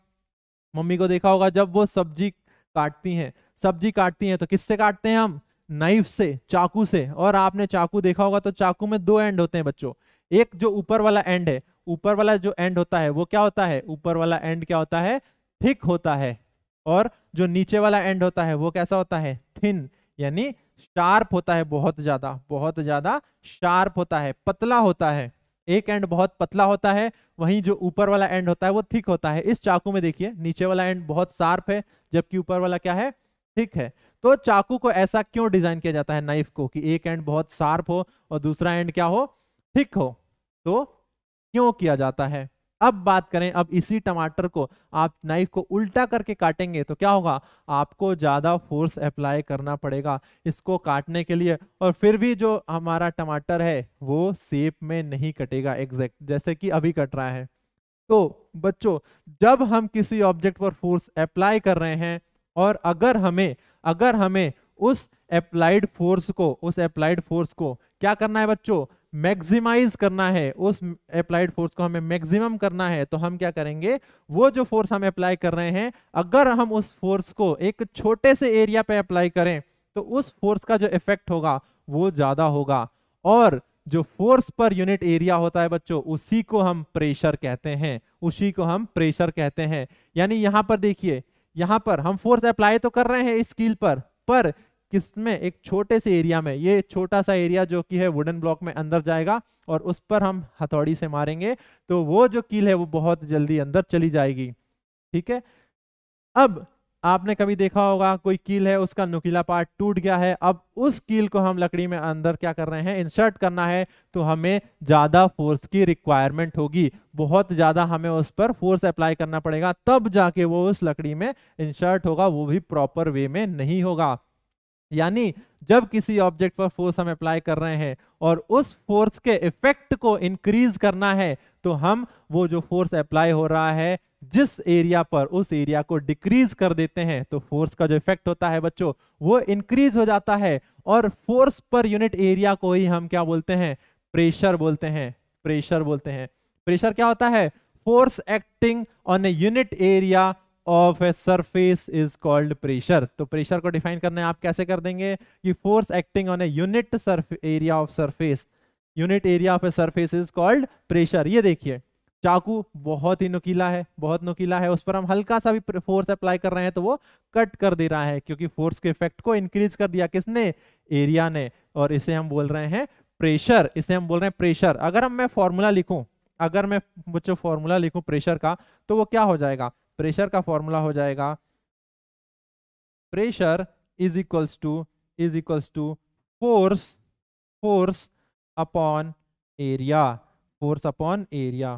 मम्मी को देखा होगा जब वो सब्जी काटती हैं सब्जी काटती हैं तो किससे काटते हैं हम नाइफ से चाकू से और आपने चाकू देखा होगा तो चाकू में दो एंड होते हैं बच्चों एक जो ऊपर वाला एंड है ऊपर वाला जो एंड होता है वो क्या होता है ऊपर वाला एंड क्या होता है थिक होता है और जो नीचे वाला एंड होता है वो कैसा होता है थिन यानी शार्प होता है बहुत ज्यादा बहुत ज्यादा शार्प होता है पतला होता है एक एंड बहुत पतला होता है वहीं जो ऊपर वाला एंड होता है वो थिक होता है इस चाकू में देखिए नीचे वाला एंड बहुत शार्प है जबकि ऊपर वाला क्या है थिक है तो चाकू को ऐसा क्यों डिजाइन किया जाता है नाइफ को कि एक एंड बहुत शार्प हो और दूसरा एंड क्या हो थिक हो तो क्यों किया जाता है अब बात करें अब इसी टमाटर को आप नाइफ को उल्टा करके काटेंगे तो क्या होगा आपको ज़्यादा फोर्स अप्लाई करना पड़ेगा इसको काटने के लिए और फिर भी जो हमारा टमाटर है वो सेप में नहीं कटेगा एग्जैक्ट जैसे कि अभी कट रहा है तो बच्चों जब हम किसी ऑब्जेक्ट पर फोर्स अप्लाई कर रहे हैं और अगर हमें अगर हमें उस अप्लाइड फोर्स को उस अप्लाइड फोर्स को क्या करना है बच्चों मैक्सिमाइज करना है उस अप्लाइड फोर्स को हमें मैक्सिमम करना है तो हम क्या करेंगे वो जो फोर्स हम अप्लाई कर रहे हैं अगर हम उस फोर्स को एक छोटे से एरिया पे अप्लाई करें तो उस फोर्स का जो इफेक्ट होगा वो ज्यादा होगा और जो फोर्स पर यूनिट एरिया होता है बच्चों उसी को हम प्रेशर कहते हैं उसी को हम प्रेशर कहते हैं यानी यहां पर देखिए यहां पर हम फोर्स अप्लाई तो कर रहे हैं इस कील पर पर किसमें एक छोटे से एरिया में ये छोटा सा एरिया जो कि है वुडन ब्लॉक में अंदर जाएगा और उस पर हम हथौड़ी से मारेंगे तो वो जो कील है वो बहुत जल्दी अंदर चली जाएगी ठीक है अब आपने कभी देखा होगा कोई कील है उसका नुकीला पार्ट टूट गया है अब उस कील को हम लकड़ी में अंदर क्या कर रहे हैं इंसर्ट करना है तो हमें ज़्यादा फोर्स की रिक्वायरमेंट होगी बहुत ज़्यादा हमें उस पर फोर्स अप्लाई करना पड़ेगा तब जाके वो उस लकड़ी में इंसर्ट होगा वो भी प्रॉपर वे में नहीं होगा यानी जब किसी ऑब्जेक्ट पर फोर्स हम अप्लाई कर रहे हैं और उस फोर्स के इफेक्ट को इंक्रीज करना है तो हम वो जो फोर्स अप्लाई हो रहा है जिस एरिया पर उस एरिया को डिक्रीज कर देते हैं तो फोर्स का जो इफेक्ट होता है बच्चों वो इंक्रीज हो जाता है और फोर्स पर यूनिट एरिया को ही हम क्या बोलते हैं प्रेशर बोलते हैं प्रेशर बोलते हैं प्रेशर क्या होता है force acting on a unit area of a surface is called pressure तो प्रेशर को डिफाइन करने आप कैसे कर देंगे कि force acting on a unit area of surface unit area of a surface is called pressure ये देखिए चाकू बहुत ही नुकीला है बहुत नुकीला है उस पर हम हल्का सा भी फोर्स अप्लाई कर रहे हैं तो वो कट कर दे रहा है क्योंकि फोर्स के इफेक्ट को इंक्रीज कर दिया किसने एरिया ने और इसे हम बोल रहे हैं प्रेशर इसे हम बोल रहे हैं प्रेशर अगर हम मैं फॉर्मूला लिखूं अगर मैं बच्चों फॉर्मूला लिखूं प्रेशर का तो वो क्या हो जाएगा प्रेशर का फॉर्मूला हो जाएगा pressure is equals to is equals to force force upon area force upon area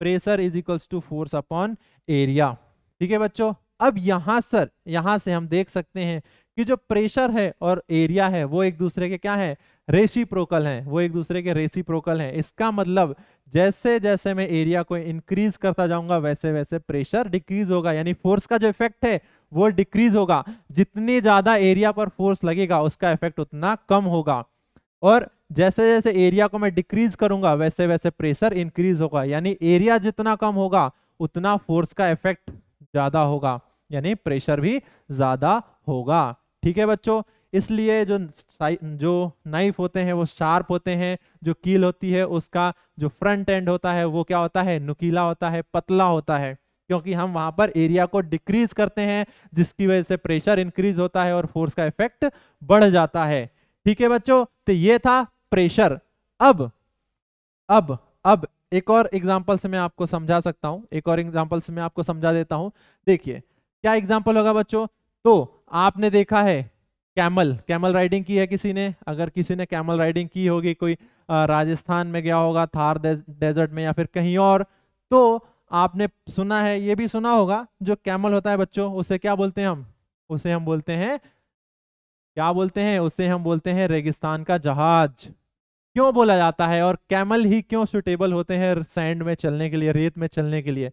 pressure is equals to force upon area ठीक है बच्चों अब यहां सर यहां से हम देख सकते हैं कि जो प्रेशर है और एरिया है वो एक दूसरे के क्या है रेसी प्रोकल है वो एक दूसरे के रेसी प्रोकल है इसका मतलब जैसे जैसे मैं एरिया को इंक्रीज करता जाऊंगा वैसे वैसे प्रेशर डिक्रीज होगा यानी फोर्स का जो इफेक्ट है वो डिक्रीज होगा जितनी ज्यादा एरिया पर फोर्स लगेगा उसका इफेक्ट उतना कम होगा और जैसे जैसे एरिया को मैं डिक्रीज करूंगा वैसे वैसे प्रेशर इंक्रीज होगा यानी एरिया जितना कम होगा उतना फोर्स का इफेक्ट ज्यादा होगा यानी प्रेशर भी ज्यादा होगा ठीक है बच्चों इसलिए जो जो नाइफ होते हैं वो शार्प होते हैं जो कील होती है उसका जो फ्रंट एंड होता है वो क्या होता है नुकीला होता है पतला होता है क्योंकि हम वहां पर एरिया को डिक्रीज करते हैं जिसकी वजह से प्रेशर इंक्रीज होता है और फोर्स का इफेक्ट बढ़ जाता है ठीक है बच्चों तो ये था प्रेशर अब अब अब एक और एग्जाम्पल से मैं आपको समझा सकता हूं एक और एग्जाम्पल से मैं आपको समझा देता हूं देखिए क्या एग्जाम्पल होगा बच्चों तो आपने देखा है कैमल कैमल राइडिंग की है किसी ने अगर किसी ने कैमल राइडिंग की होगी कोई राजस्थान में गया होगा थार डेजर्ट में या फिर कहीं और तो आपने सुना है ये भी सुना होगा जो कैमल होता है बच्चों उसे क्या बोलते हैं हम उसे हम बोलते हैं क्या बोलते हैं उसे हम बोलते हैं रेगिस्तान का जहाज क्यों बोला जाता है और कैमल ही क्यों सुटेबल होते हैं सैंड में चलने के लिए रेत में चलने के लिए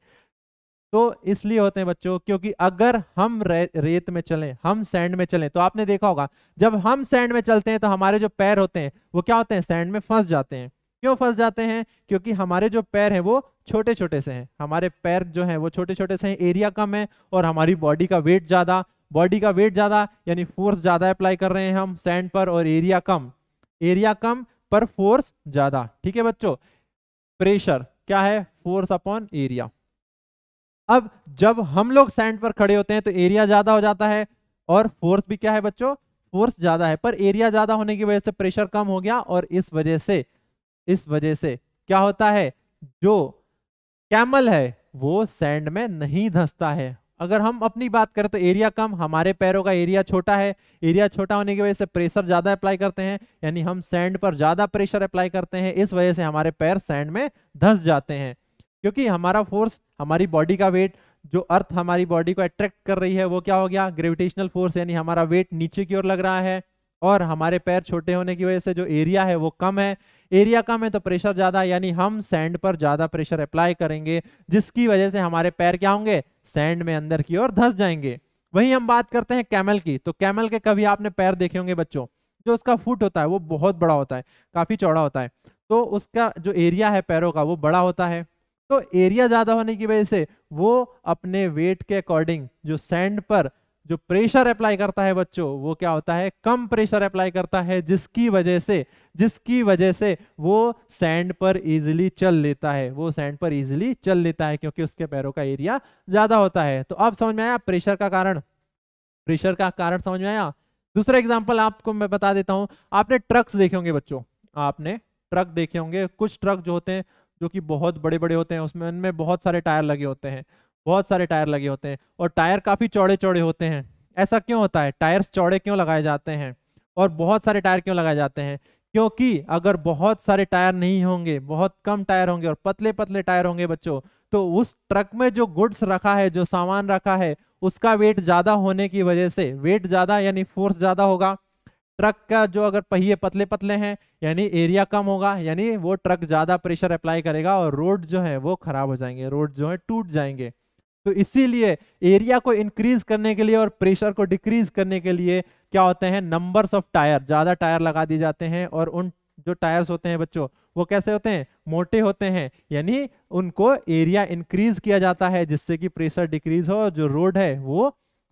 तो इसलिए होते हैं बच्चों क्योंकि अगर हम रे, रेत में चलें हम सैंड में चलें तो आपने देखा होगा जब हम सैंड में चलते हैं तो हमारे जो पैर होते हैं वो क्या होते हैं सैंड में फंस जाते हैं क्यों फंस जाते हैं क्योंकि हमारे जो पैर हैं वो छोटे छोटे से हैं हमारे पैर जो हैं वो छोटे छोटे से हैं एरिया कम है और हमारी बॉडी का वेट ज़्यादा बॉडी का वेट ज़्यादा यानी फोर्स ज़्यादा अप्लाई कर रहे हैं हम सैंड पर और एरिया कम एरिया कम पर फोर्स ज़्यादा ठीक है बच्चों प्रेशर क्या है फोर्स अपॉन एरिया अब जब हम लोग सैंड पर खड़े होते हैं तो एरिया ज्यादा हो जाता है और फोर्स भी क्या है बच्चों फोर्स ज्यादा है पर एरिया ज्यादा होने की वजह से प्रेशर कम हो गया और इस वजह से इस वजह से क्या होता है जो कैमल है वो सैंड में नहीं धंसता है अगर हम अपनी बात करें तो एरिया कम हमारे पैरों का एरिया छोटा है एरिया छोटा होने की वजह से प्रेशर ज़्यादा अप्लाई करते हैं यानी हम सैंड पर ज़्यादा प्रेशर अप्लाई करते हैं इस वजह से हमारे पैर सैंड में धंस जाते हैं क्योंकि हमारा फोर्स हमारी बॉडी का वेट जो अर्थ हमारी बॉडी को अट्रैक्ट कर रही है वो क्या हो गया ग्रेविटेशनल फोर्स यानी हमारा वेट नीचे की ओर लग रहा है और हमारे पैर छोटे होने की वजह से जो एरिया है वो कम है एरिया कम है तो प्रेशर ज़्यादा यानी हम सैंड पर ज़्यादा प्रेशर अप्लाई करेंगे जिसकी वजह से हमारे पैर क्या होंगे सैंड में अंदर की ओर धंस जाएंगे वहीं हम बात करते हैं कैमल की तो कैमल के कभी आपने पैर देखे होंगे बच्चों जो उसका फुट होता है वो बहुत बड़ा होता है काफ़ी चौड़ा होता है तो उसका जो एरिया है पैरों का वो बड़ा होता है तो एरिया ज़्यादा होने की वजह से वो अपने वेट के अकॉर्डिंग जो सैंड पर जो प्रेशर अप्लाई करता है बच्चों वो क्या होता है कम प्रेशर अप्लाई करता है जिसकी वजह से जिसकी वजह से वो सैंड पर इजीली चल लेता है वो सैंड पर इजीली चल लेता है क्योंकि उसके पैरों का एरिया ज़्यादा होता है तो अब समझ में आया प्रेशर का कारण प्रेशर का कारण समझ में आया दूसरा एग्जाम्पल आपको मैं बता देता हूं आपने ट्रक्स देखे होंगे बच्चों आपने ट्रक देखे होंगे कुछ ट्रक जो होते हैं जो कि बहुत बड़े बड़े होते हैं उसमें उनमें बहुत सारे टायर लगे होते हैं बहुत सारे टायर लगे होते हैं और टायर काफ़ी चौड़े चौड़े होते हैं ऐसा क्यों होता है टायर्स चौड़े क्यों लगाए जाते हैं और बहुत सारे टायर क्यों लगाए जाते हैं क्योंकि अगर बहुत सारे टायर नहीं होंगे बहुत कम टायर होंगे और पतले पतले टायर होंगे बच्चों तो उस ट्रक में जो गुड्स रखा है जो सामान रखा है उसका वेट ज़्यादा होने की वजह से वेट ज़्यादा यानी फोर्स ज़्यादा होगा ट्रक का जो अगर पहिए पतले पतले हैं यानी एरिया कम होगा यानी वो ट्रक ज़्यादा प्रेशर अप्लाई करेगा और रोड जो है वो खराब हो जाएंगे रोड जो है टूट जाएंगे तो इसीलिए एरिया को इंक्रीज करने के लिए और प्रेशर को डिक्रीज करने के लिए क्या होते हैं नंबर्स ऑफ टायर ज़्यादा टायर लगा दिए जाते हैं और उन जो टायर्स होते हैं बच्चों वो कैसे होते हैं मोटे होते हैं यानी उनको एरिया इंक्रीज किया जाता है जिससे कि प्रेशर डिक्रीज हो और जो रोड है वो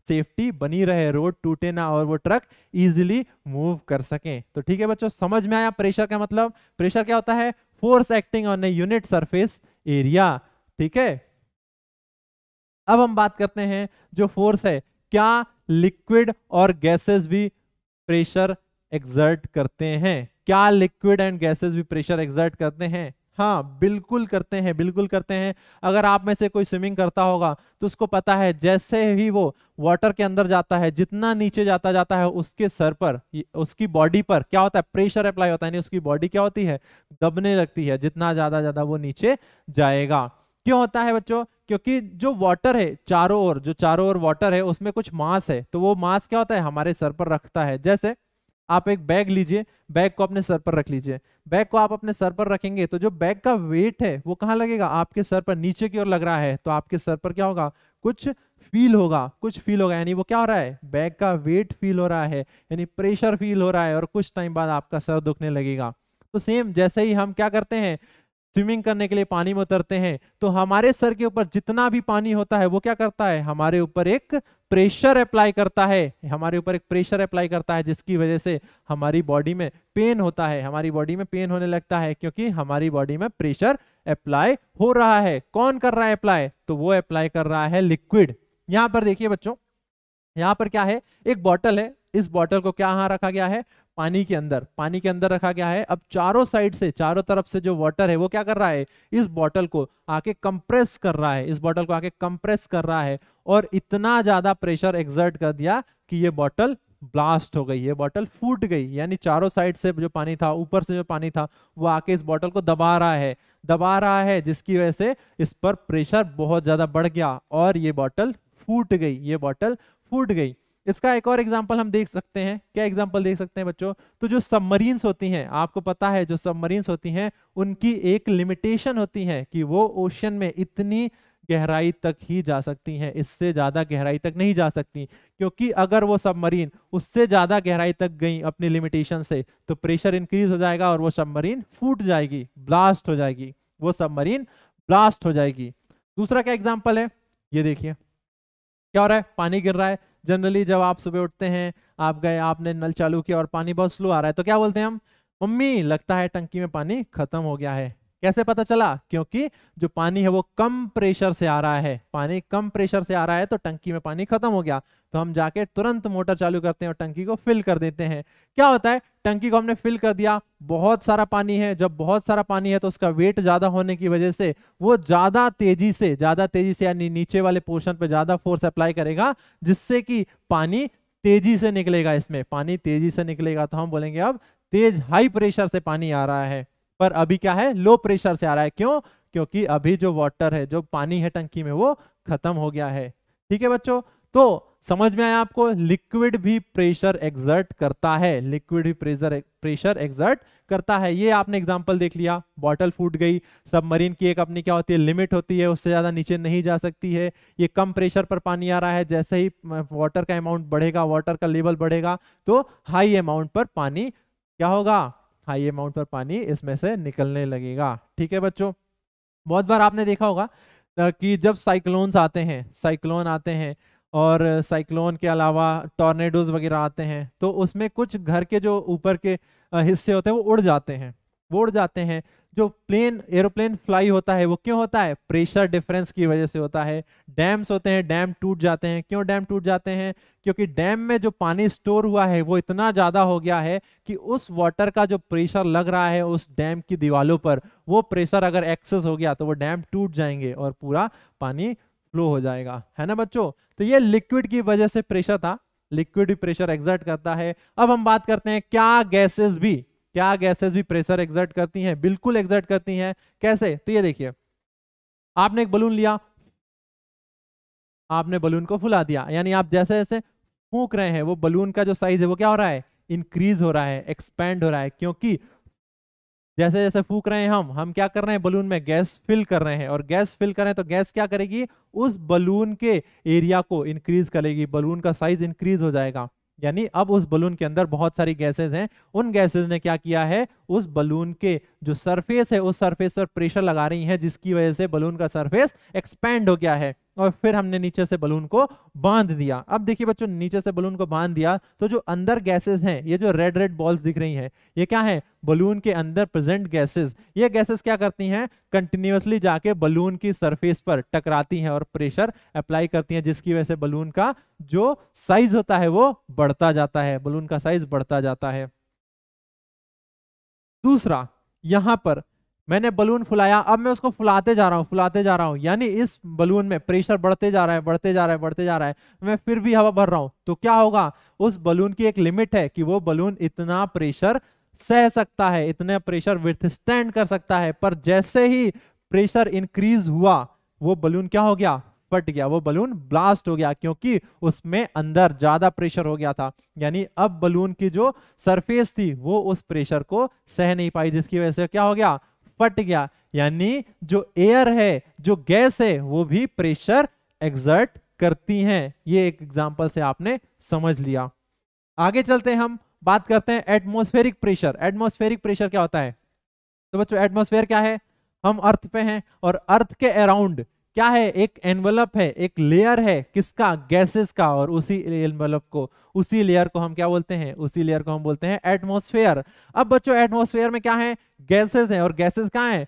सेफ्टी बनी रहे रोड टूटे ना और वो ट्रक इजिली मूव कर सके तो ठीक है बच्चों समझ में आया प्रेशर का मतलब प्रेशर क्या होता है force acting on a unit surface area ठीक है अब हम बात करते हैं जो फोर्स है क्या लिक्विड और गैसेस भी प्रेशर एग्जर्ट करते हैं क्या लिक्विड एंड गैसेस भी प्रेशर एग्जर्ट करते हैं हाँ बिल्कुल करते हैं बिल्कुल करते हैं अगर आप में से कोई स्विमिंग करता होगा तो उसको पता है जैसे ही वो वाटर के अंदर जाता है जितना नीचे जाता जाता है उसके सर पर उसकी बॉडी पर क्या होता है प्रेशर अप्लाई होता है नहीं उसकी बॉडी क्या होती है दबने लगती है जितना ज़्यादा ज़्यादा वो नीचे जाएगा क्यों होता है बच्चों क्योंकि जो वाटर है चारों ओर जो चारों ओर वाटर है उसमें कुछ मांस है तो वो मांस क्या होता है हमारे सर पर रखता है जैसे आप एक बैग लीजिए बैग को अपने सर पर रख लीजिए बैग को आप अपने सर पर रखेंगे तो जो बैग का वेट है वो कहाँ लगेगा आपके सर पर नीचे की ओर लग रहा है तो आपके सर पर क्या होगा कुछ फील होगा कुछ फील होगा यानी वो क्या हो रहा है बैग का वेट फील हो रहा है यानी प्रेशर फील हो रहा है और कुछ टाइम बाद आपका सर दुखने लगेगा तो सेम जैसे ही हम क्या करते हैं स्विमिंग करने के लिए पानी में उतरते हैं तो हमारे सर के ऊपर जितना भी पानी होता है वो क्या करता है हमारे ऊपर एक प्रेशर अप्लाई करता है हमारे ऊपर एक प्रेशर अप्लाई करता है जिसकी वजह से हमारी बॉडी में पेन होता है हमारी बॉडी में पेन होने लगता है क्योंकि हमारी बॉडी में प्रेशर अप्लाई हो रहा है कौन कर रहा है अप्लाई तो वो अप्लाई कर रहा है लिक्विड यहां पर देखिए बच्चों यहां पर क्या है एक बॉटल है इस बॉटल को क्या यहां रखा गया है पानी के अंदर पानी के अंदर रखा गया है अब चारों साइड से चारों तरफ से जो वाटर है वो क्या कर रहा है इस बॉटल को आके कंप्रेस कर रहा है इस बॉटल को आके कंप्रेस कर रहा है और इतना ज्यादा प्रेशर एग्जर्ट कर दिया कि ये बॉटल ब्लास्ट हो गई ये बॉटल फूट गई यानी चारों साइड से जो पानी था ऊपर से जो पानी था वो आके इस बॉटल को दबा रहा है दबा रहा है जिसकी वजह से इस पर प्रेशर बहुत ज्यादा बढ़ गया और ये बॉटल फूट गई ये बॉटल फूट गई इसका एक और एग्जाम्पल हम देख सकते हैं क्या एग्जाम्पल देख सकते हैं बच्चों तो जो सबमरीन्स होती हैं आपको पता है जो सबमरीन्स होती हैं उनकी एक लिमिटेशन होती है कि वो ओशन में इतनी गहराई तक ही जा सकती हैं इससे ज़्यादा गहराई तक नहीं जा सकती क्योंकि अगर वो सबमरीन उससे ज़्यादा गहराई तक गई अपने लिमिटेशन से तो प्रेशर इंक्रीज हो जाएगा और वो सबमरीन फूट जाएगी ब्लास्ट हो जाएगी वो सबमरीन ब्लास्ट हो जाएगी दूसरा क्या एग्जाम्पल है ये देखिए क्या हो रहा है पानी गिर रहा है जनरली जब आप सुबह उठते हैं आप गए आपने नल चालू किया और पानी बहुत स्लो आ रहा है तो क्या बोलते हैं हम मम्मी लगता है टंकी में पानी खत्म हो गया है कैसे पता चला क्योंकि जो पानी है वो कम प्रेशर से आ रहा है पानी कम प्रेशर से आ रहा है तो टंकी में पानी खत्म हो गया तो हम जाके तुरंत मोटर चालू करते हैं और टंकी को फिल कर देते हैं क्या होता है टंकी को हमने फिल कर दिया बहुत सारा पानी है जब बहुत सारा पानी है तो उसका वेट ज्यादा होने की वजह से वो ज्यादा तेजी से ज्यादा तेजी से यानी नीचे वाले पोर्शन पर ज्यादा फोर्स अप्लाई करेगा जिससे कि पानी तेजी से निकलेगा इसमें पानी तेजी से निकलेगा तो हम बोलेंगे अब तेज हाई प्रेशर से पानी आ रहा है पर अभी क्या है लो प्रेशर से आ रहा है क्यों क्योंकि अभी जो वाटर है जो पानी है टंकी में वो खत्म हो गया है ठीक है बच्चों तो समझ में आया आपको लिक्विड भी प्रेशर एग्जर्ट करता है लिक्विड भी प्रेशर प्रेशर एग्जर्ट करता है ये आपने एग्जांपल देख लिया बॉटल फूट गई सबमरीन की एक अपनी क्या होती है लिमिट होती है उससे ज़्यादा नीचे नहीं जा सकती है ये कम प्रेशर पर पानी आ रहा है जैसे ही वाटर का अमाउंट बढ़ेगा वाटर का लेवल बढ़ेगा तो हाई अमाउंट पर पानी क्या होगा हाई अमाउंट पर पानी इसमें से निकलने लगेगा ठीक है बच्चों बहुत बार आपने देखा होगा कि जब साइक्लोन्स आते हैं साइक्लोन आते हैं और साइक्लोन के अलावा टॉर्नेडोज वगैरह आते हैं तो उसमें कुछ घर के जो ऊपर के हिस्से होते हैं वो उड़ जाते हैं वो उड़ जाते हैं जो प्लेन एरोप्लेन फ्लाई होता है वो क्यों होता है प्रेशर डिफरेंस की वजह से होता है डैम्स होते हैं डैम टूट जाते हैं क्यों डैम टूट जाते हैं क्योंकि डैम में जो पानी स्टोर हुआ है वो इतना ज़्यादा हो गया है कि उस वाटर का जो प्रेशर लग रहा है उस डैम की दीवालों पर वो प्रेशर अगर एक्सेस हो गया तो वो डैम टूट जाएंगे और पूरा पानी फ्लो हो जाएगा है ना बच्चों तो ये लिक्विड की वजह से प्रेशर था लिक्विड भी प्रेशर एग्जर्ट करता है अब हम बात करते हैं क्या गैसेस भी क्या गैसेस भी प्रेशर एग्जर्ट करती हैं बिल्कुल एग्जर्ट करती हैं कैसे तो ये देखिए आपने एक बलून लिया आपने बलून को फुला दिया यानी आप जैसे जैसे फूक रहे हैं वो बलून का जो साइज है वो क्या हो रहा है इंक्रीज हो रहा है एक्सपेंड हो रहा है क्योंकि जैसे जैसे फूक रहे हैं हम हम क्या कर रहे हैं बलून में गैस फिल कर रहे हैं और गैस फिल कर रहे हैं तो गैस क्या करेगी उस बलून के एरिया को इंक्रीज करेगी बलून का साइज इंक्रीज हो जाएगा यानी अब उस बलून के अंदर बहुत सारी गैसेज हैं उन गैसेज ने क्या किया है उस बलून के जो सरफेस है उस सरफेस पर प्रेशर लगा रही है जिसकी वजह से बलून का सरफेस एक्सपैंड हो गया है और फिर हमने नीचे से बलून को बांध दिया अब देखिए बच्चों नीचे से बलून को बांध दिया तो जो अंदर गैसेस हैं ये जो रेड रेड बॉल्स दिख रही हैं ये क्या है बलून के अंदर प्रेजेंट गैसेस ये गैसेस क्या करती हैं कंटिन्यूसली जाके बलून की सरफेस पर टकराती हैं और प्रेशर अप्लाई करती हैं जिसकी वजह से बलून का जो साइज होता है वो बढ़ता जाता है बलून का साइज बढ़ता जाता है दूसरा यहां पर मैंने बलून फुलाया अब मैं उसको फुलाते जा रहा हूँ फुलाते जा रहा हूँ यानी इस बलून में प्रेशर बढ़ते जा रहा है बढ़ते जा रहा है बढ़ते जा रहा है मैं फिर भी हवा भर रहा हूँ तो क्या होगा उस बलून की एक लिमिट है कि वो बलून इतना प्रेशर सह सकता है इतने प्रेशर विथस्टैंड कर सकता है पर जैसे ही प्रेशर इंक्रीज हुआ वो बलून क्या हो गया फट गया वो बलून ब्लास्ट हो गया क्योंकि उसमें अंदर ज्यादा प्रेशर हो गया था यानी अब बलून की जो सरफेस थी वो उस प्रेशर को सह नहीं पाई जिसकी वजह से क्या हो गया फट गया यानी जो एयर है जो गैस है वो भी प्रेशर एग्जर्ट करती हैं ये एक एग्जाम्पल से आपने समझ लिया आगे चलते हैं हम बात करते हैं एटमोस्फेरिक प्रेशर एटमोस्फेरिक प्रेशर क्या होता है तो बच्चों एटमोस्फेयर क्या है हम अर्थ पे हैं और अर्थ के अराउंड क्या है एक एनवलप है एक लेयर है किसका गैसेस का और उसी एनवलप को उसी लेयर को हम क्या बोलते हैं उसी लेयर को हम बोलते हैं एटमॉस्फेयर अब बच्चों एटमोसफेयर में क्या है गैसेस हैं और गैसेस कहाँ है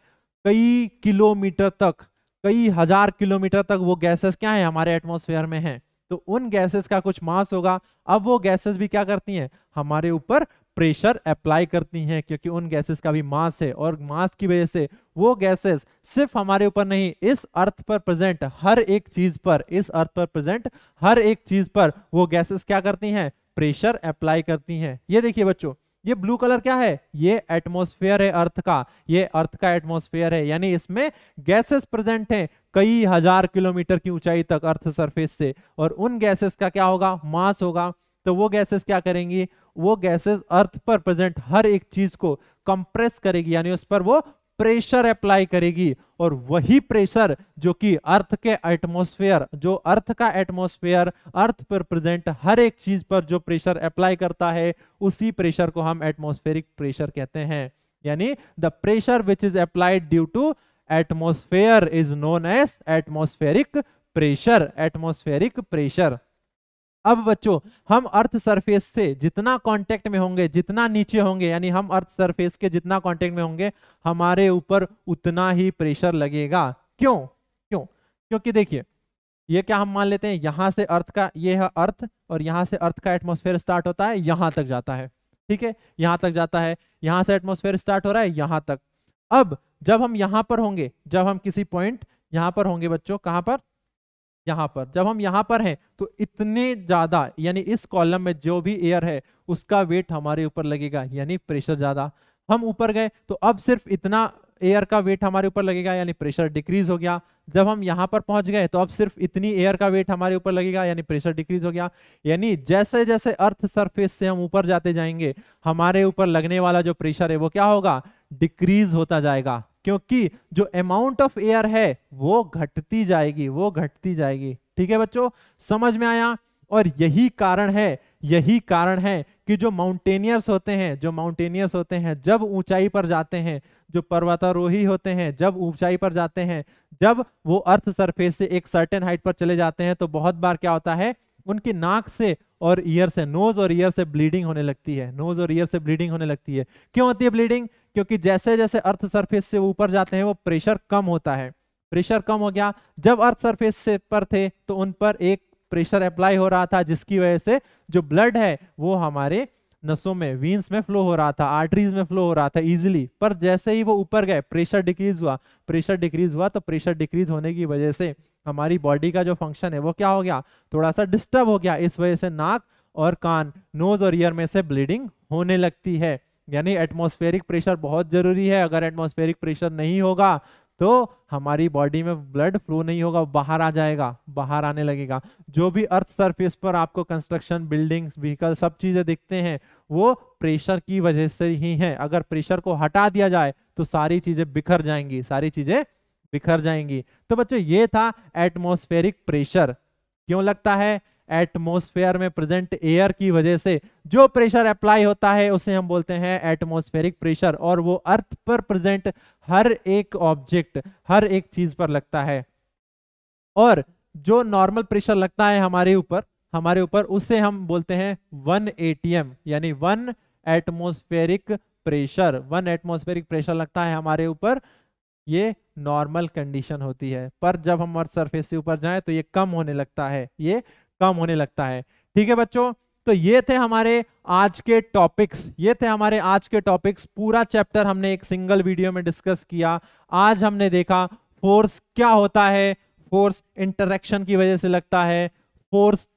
कई किलोमीटर तक कई हजार किलोमीटर तक वो गैसेस क्या है हमारे एटमोसफेयर में है तो उन गैसेस का कुछ मास होगा अब वो गैसेस भी क्या करती हैं हमारे ऊपर प्रेशर अप्लाई करती हैं क्योंकि उन गैसेस का भी मास है और मास की वजह से वो गैसेस सिर्फ हमारे ऊपर नहीं इस अर्थ पर प्रेजेंट हर एक चीज पर इस अर्थ पर प्रेजेंट हर एक चीज पर वो गैसेस क्या करती हैं प्रेशर अप्लाई करती हैं ये देखिए बच्चों ये ब्लू कलर क्या है ये एटमॉस्फेयर है अर्थ का ये अर्थ का एटमॉस्फेयर है यानी इसमें गैसेस प्रेजेंट हैं कई हजार किलोमीटर की ऊंचाई तक अर्थ सरफेस से और उन गैसेस का क्या होगा मास होगा तो वो गैसेस क्या करेंगी वो गैसेस अर्थ पर प्रेजेंट हर एक चीज को कंप्रेस करेगी यानी उस पर वो प्रेशर अप्लाई करेगी और वही प्रेशर जो कि अर्थ के एटमॉस्फेयर जो अर्थ का एटमॉस्फेयर अर्थ पर प्रेजेंट हर एक चीज पर जो प्रेशर अप्लाई करता है उसी प्रेशर को हम एटमॉस्फेरिक प्रेशर कहते हैं यानी the pressure which is applied due to atmosphere is known as atmospheric pressure atmospheric pressure अब बच्चों हम अर्थ सरफेस से जितना कांटेक्ट में होंगे जितना नीचे होंगे यानी हम अर्थ सरफेस के जितना कांटेक्ट में होंगे हमारे ऊपर उतना ही प्रेशर लगेगा क्यों क्यों क्योंकि देखिए ये क्या हम मान लेते हैं यहां से अर्थ का ये है अर्थ और यहां से अर्थ का एटमोसफेयर स्टार्ट होता है यहां तक जाता है ठीक है यहां तक जाता है यहां से एटमोसफेयर स्टार्ट हो रहा है यहां तक अब जब हम यहां पर होंगे जब हम किसी पॉइंट यहां पर होंगे बच्चों कहां पर यहाँ पर जब हम यहाँ पर हैं तो इतने ज़्यादा यानी इस कॉलम में जो भी एयर है उसका वेट हमारे ऊपर लगेगा यानी प्रेशर ज़्यादा हम ऊपर गए तो अब सिर्फ इतना एयर का वेट हमारे ऊपर लगेगा यानी प्रेशर डिक्रीज हो गया जब हम यहाँ पर पहुंच गए तो अब सिर्फ इतनी एयर का वेट हमारे ऊपर लगेगा यानी प्रेशर डिक्रीज हो गया यानी जैसे जैसे अर्थ सरफेस से हम ऊपर जाते जाएंगे हमारे ऊपर लगने वाला जो प्रेशर है वो क्या होगा डिक्रीज होता जाएगा क्योंकि जो अमाउंट ऑफ एयर है वो घटती जाएगी वो घटती जाएगी ठीक है बच्चों समझ में आया और यही कारण है यही कारण है कि जो माउंटेनियर्स होते हैं जो माउंटेनियर्स होते हैं जब ऊंचाई पर जाते हैं जो पर्वतारोही होते हैं जब ऊंचाई पर जाते हैं जब वो अर्थ सरफेस से एक सर्टेन हाइट पर चले जाते हैं तो बहुत बार क्या होता है उनकी नाक से और ईयर से नोज और ईयर से ब्लीडिंग होने लगती है नोज और ईयर से ब्लीडिंग होने लगती है क्यों होती है ब्लीडिंग क्योंकि जैसे जैसे अर्थ सरफेस से ऊपर जाते हैं वो प्रेशर कम होता है प्रेशर कम हो गया जब अर्थ सरफेस से पर थे तो उन पर एक प्रेशर अप्लाई हो रहा था जिसकी वजह से जो ब्लड है वो हमारे नसों में वीन्स में फ्लो हो रहा था आर्टरीज में फ्लो हो रहा था इजीली पर जैसे ही वो ऊपर गए प्रेशर डिक्रीज हुआ प्रेशर डिक्रीज हुआ तो प्रेशर डिक्रीज होने की वजह से हमारी बॉडी का जो फंक्शन है वो क्या हो गया थोड़ा सा डिस्टर्ब हो गया इस वजह से नाक और कान नोज और ईयर में से ब्लीडिंग होने लगती है यानी एटमॉस्फेरिक प्रेशर बहुत ज़रूरी है अगर एटमॉस्फेरिक प्रेशर नहीं होगा तो हमारी बॉडी में ब्लड फ्लो नहीं होगा बाहर आ जाएगा बाहर आने लगेगा जो भी अर्थ सरफेस पर आपको कंस्ट्रक्शन बिल्डिंग्स व्हीकल सब चीज़ें दिखते हैं वो प्रेशर की वजह से ही हैं अगर प्रेशर को हटा दिया जाए तो सारी चीज़ें बिखर जाएंगी सारी चीज़ें बिखर जाएंगी तो बच्चों ये था एटमोस्फेरिक प्रेशर क्यों लगता है एटमोसफेयर में प्रेजेंट एयर की वजह से जो प्रेशर अप्लाई होता है उसे हम बोलते हैं एटमोस्फेरिक प्रेशर और वो अर्थ पर प्रेजेंट हर एक ऑब्जेक्ट हर एक चीज पर लगता है और जो नॉर्मल प्रेशर लगता है हमारे ऊपर हमारे ऊपर उसे हम बोलते हैं वन ए यानी one atmospheric pressure one atmospheric pressure लगता है हमारे ऊपर ये नॉर्मल कंडीशन होती है पर जब हम अर्थ सरफेस से ऊपर जाएं तो ये कम होने लगता है ये कम होने लगता है ठीक है बच्चों तो ये थे हमारे आज के टॉपिक्स ये थे हमारे आज के टॉपिक्स पूरा चैप्टर हमने एक सिंगल वीडियो में डिस्कस किया आज हमने देखा फोर्स क्या होता है फोर्स इंटरेक्शन की वजह से लगता है फोर्स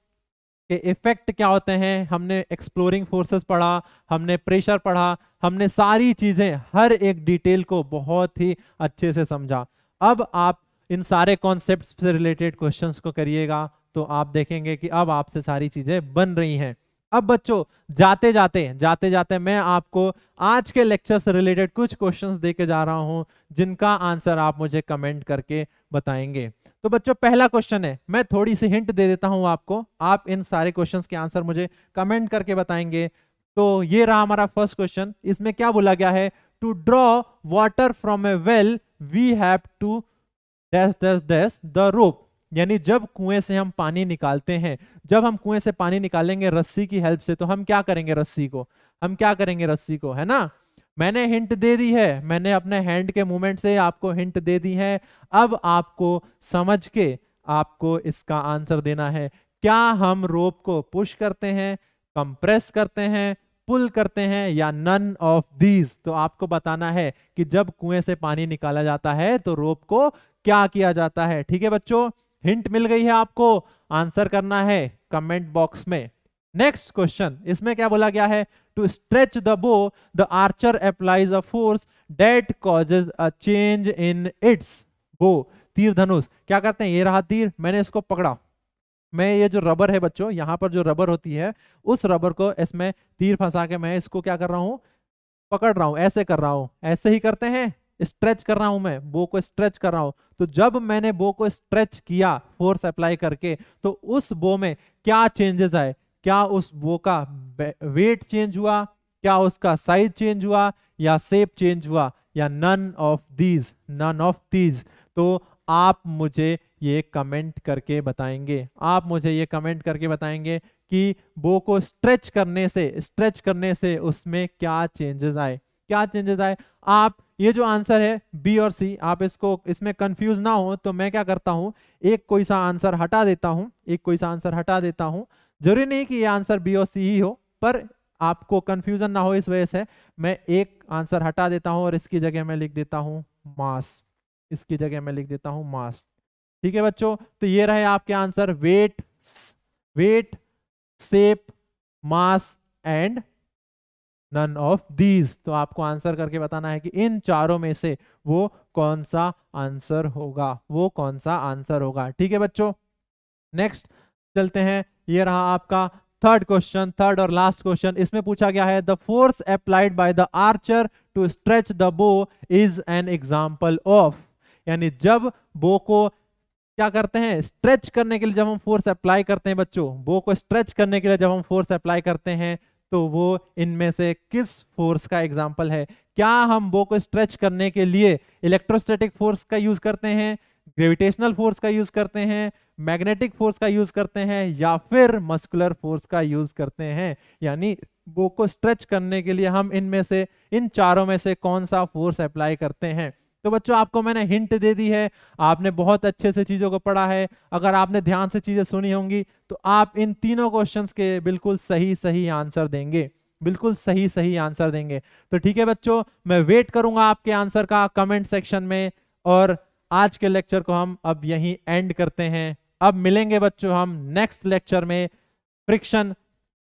के इफेक्ट क्या होते हैं हमने एक्सप्लोरिंग फोर्सेस पढ़ा हमने प्रेशर पढ़ा हमने सारी चीजें हर एक डिटेल को बहुत ही अच्छे से समझा अब आप इन सारे कॉन्सेप्ट से रिलेटेड क्वेश्चंस को करिएगा तो आप देखेंगे कि अब आपसे सारी चीजें बन रही हैं अब बच्चों जाते जाते जाते जाते मैं आपको आज के लेक्चर से रिलेटेड कुछ क्वेश्चंस दे के जा रहा हूं जिनका आंसर आप मुझे कमेंट करके बताएंगे तो बच्चों पहला क्वेश्चन है मैं थोड़ी सी हिंट दे देता हूं आपको आप इन सारे क्वेश्चंस के आंसर मुझे कमेंट करके बताएंगे तो ये रहा हमारा फर्स्ट क्वेश्चन इसमें क्या बोला गया है to draw water from a well we have to dash dash dash the rope यानी जब कुएं से हम पानी निकालते हैं जब हम कुएं से पानी निकालेंगे रस्सी की हेल्प से तो हम क्या करेंगे रस्सी को हम क्या करेंगे रस्सी को है ना मैंने हिंट दे दी है मैंने अपने हैंड के मूवमेंट से आपको हिंट दे दी है अब आपको समझ के आपको इसका आंसर देना है क्या हम रोप को पुश करते हैं कंप्रेस करते हैं पुल करते हैं या नन ऑफ दीज तो आपको बताना है कि जब कुएं से पानी निकाला जाता है तो रोप को क्या किया जाता है ठीक है बच्चों हिंट मिल गई है आपको आंसर करना है कमेंट बॉक्स में नेक्स्ट क्वेश्चन इसमें क्या बोला गया है to stretch the bow the archer applies a force that causes a change in its bow तीर धनुष क्या करते हैं ये रहा तीर मैंने इसको पकड़ा मैं ये जो रबर है बच्चों यहाँ पर जो रबर होती है उस रबर को इसमें तीर फंसा के मैं इसको क्या कर रहा हूँ पकड़ रहा हूँ ऐसे कर रहा हूँ ऐसे ही करते हैं स्ट्रेच कर रहा हूं मैं बो को स्ट्रेच कर रहा हूं तो जब मैंने बो को स्ट्रेच किया फोर्स अप्लाई करके तो उस बो में क्या चेंजेस आए क्या उस बो का वेट चेंज हुआ क्या उसका साइज चेंज हुआ या सेप चेंज हुआ या none of these none of these तो आप मुझे ये कमेंट करके बताएंगे आप मुझे ये कमेंट करके बताएंगे कि बो को स्ट्रेच करने से स्ट्रेच करने से उसमें क्या चेंजेस आए क्या चेंजेस आए आप ये जो आंसर है बी और सी आप इसको इसमें कंफ्यूज ना हो तो मैं क्या करता हूँ एक कोई सा आंसर हटा देता हूँ एक कोई सा आंसर हटा देता हूँ जरूरी नहीं कि ये आंसर बी और सी ही हो पर आपको कंफ्यूजन ना हो इस वजह से मैं एक आंसर हटा देता हूँ और इसकी जगह मैं लिख देता हूँ मास इसकी जगह मैं लिख देता हूँ मास ठीक है बच्चों तो ये रहे आपके answer weight weight shape mass and none of these तो आपको आंसर करके बताना है कि इन चारों में से वो कौन सा आंसर होगा वो कौन सा आंसर होगा ठीक है बच्चों नेक्स्ट चलते हैं ये रहा आपका थर्ड क्वेश्चन थर्ड और लास्ट क्वेश्चन इसमें पूछा गया है the force applied by the archer to stretch the bow is an example of यानी जब बो को क्या करते हैं स्ट्रेच करने के लिए जब हम फोर्स अप्लाई करते हैं बच्चों बो को स्ट्रेच करने के लिए जब हम फोर्स अप्लाई करते हैं तो वो इनमें से किस फोर्स का एग्जाम्पल है क्या हम वो को स्ट्रेच करने के लिए इलेक्ट्रोस्टेटिक फोर्स का यूज करते हैं ग्रेविटेशनल फोर्स का यूज करते हैं मैग्नेटिक फोर्स का यूज करते हैं या फिर मस्कुलर फोर्स का यूज करते हैं यानी वो को स्ट्रेच करने के लिए हम इनमें से इन चारों में से कौन सा फोर्स अप्लाई करते हैं तो बच्चों आपको मैंने हिंट दे दी है आपने बहुत अच्छे से चीज़ों को पढ़ा है अगर आपने ध्यान से चीज़ें सुनी होंगी तो आप इन तीनों क्वेश्चन के बिल्कुल सही सही आंसर देंगे बिल्कुल सही सही आंसर देंगे तो ठीक है बच्चों मैं वेट करूंगा आपके आंसर का कमेंट सेक्शन में और आज के लेक्चर को हम अब यहीं एंड करते हैं अब मिलेंगे बच्चों हम नेक्स्ट लेक्चर में फ्रिक्शन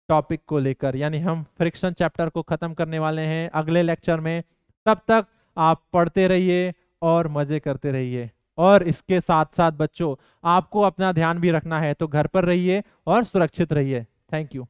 टॉपिक को लेकर यानी हम फ्रिक्शन चैप्टर को खत्म करने वाले हैं अगले लेक्चर में तब तक आप पढ़ते रहिए और मज़े करते रहिए और इसके साथ साथ बच्चों आपको अपना ध्यान भी रखना है तो घर पर रहिए और सुरक्षित रहिए थैंक यू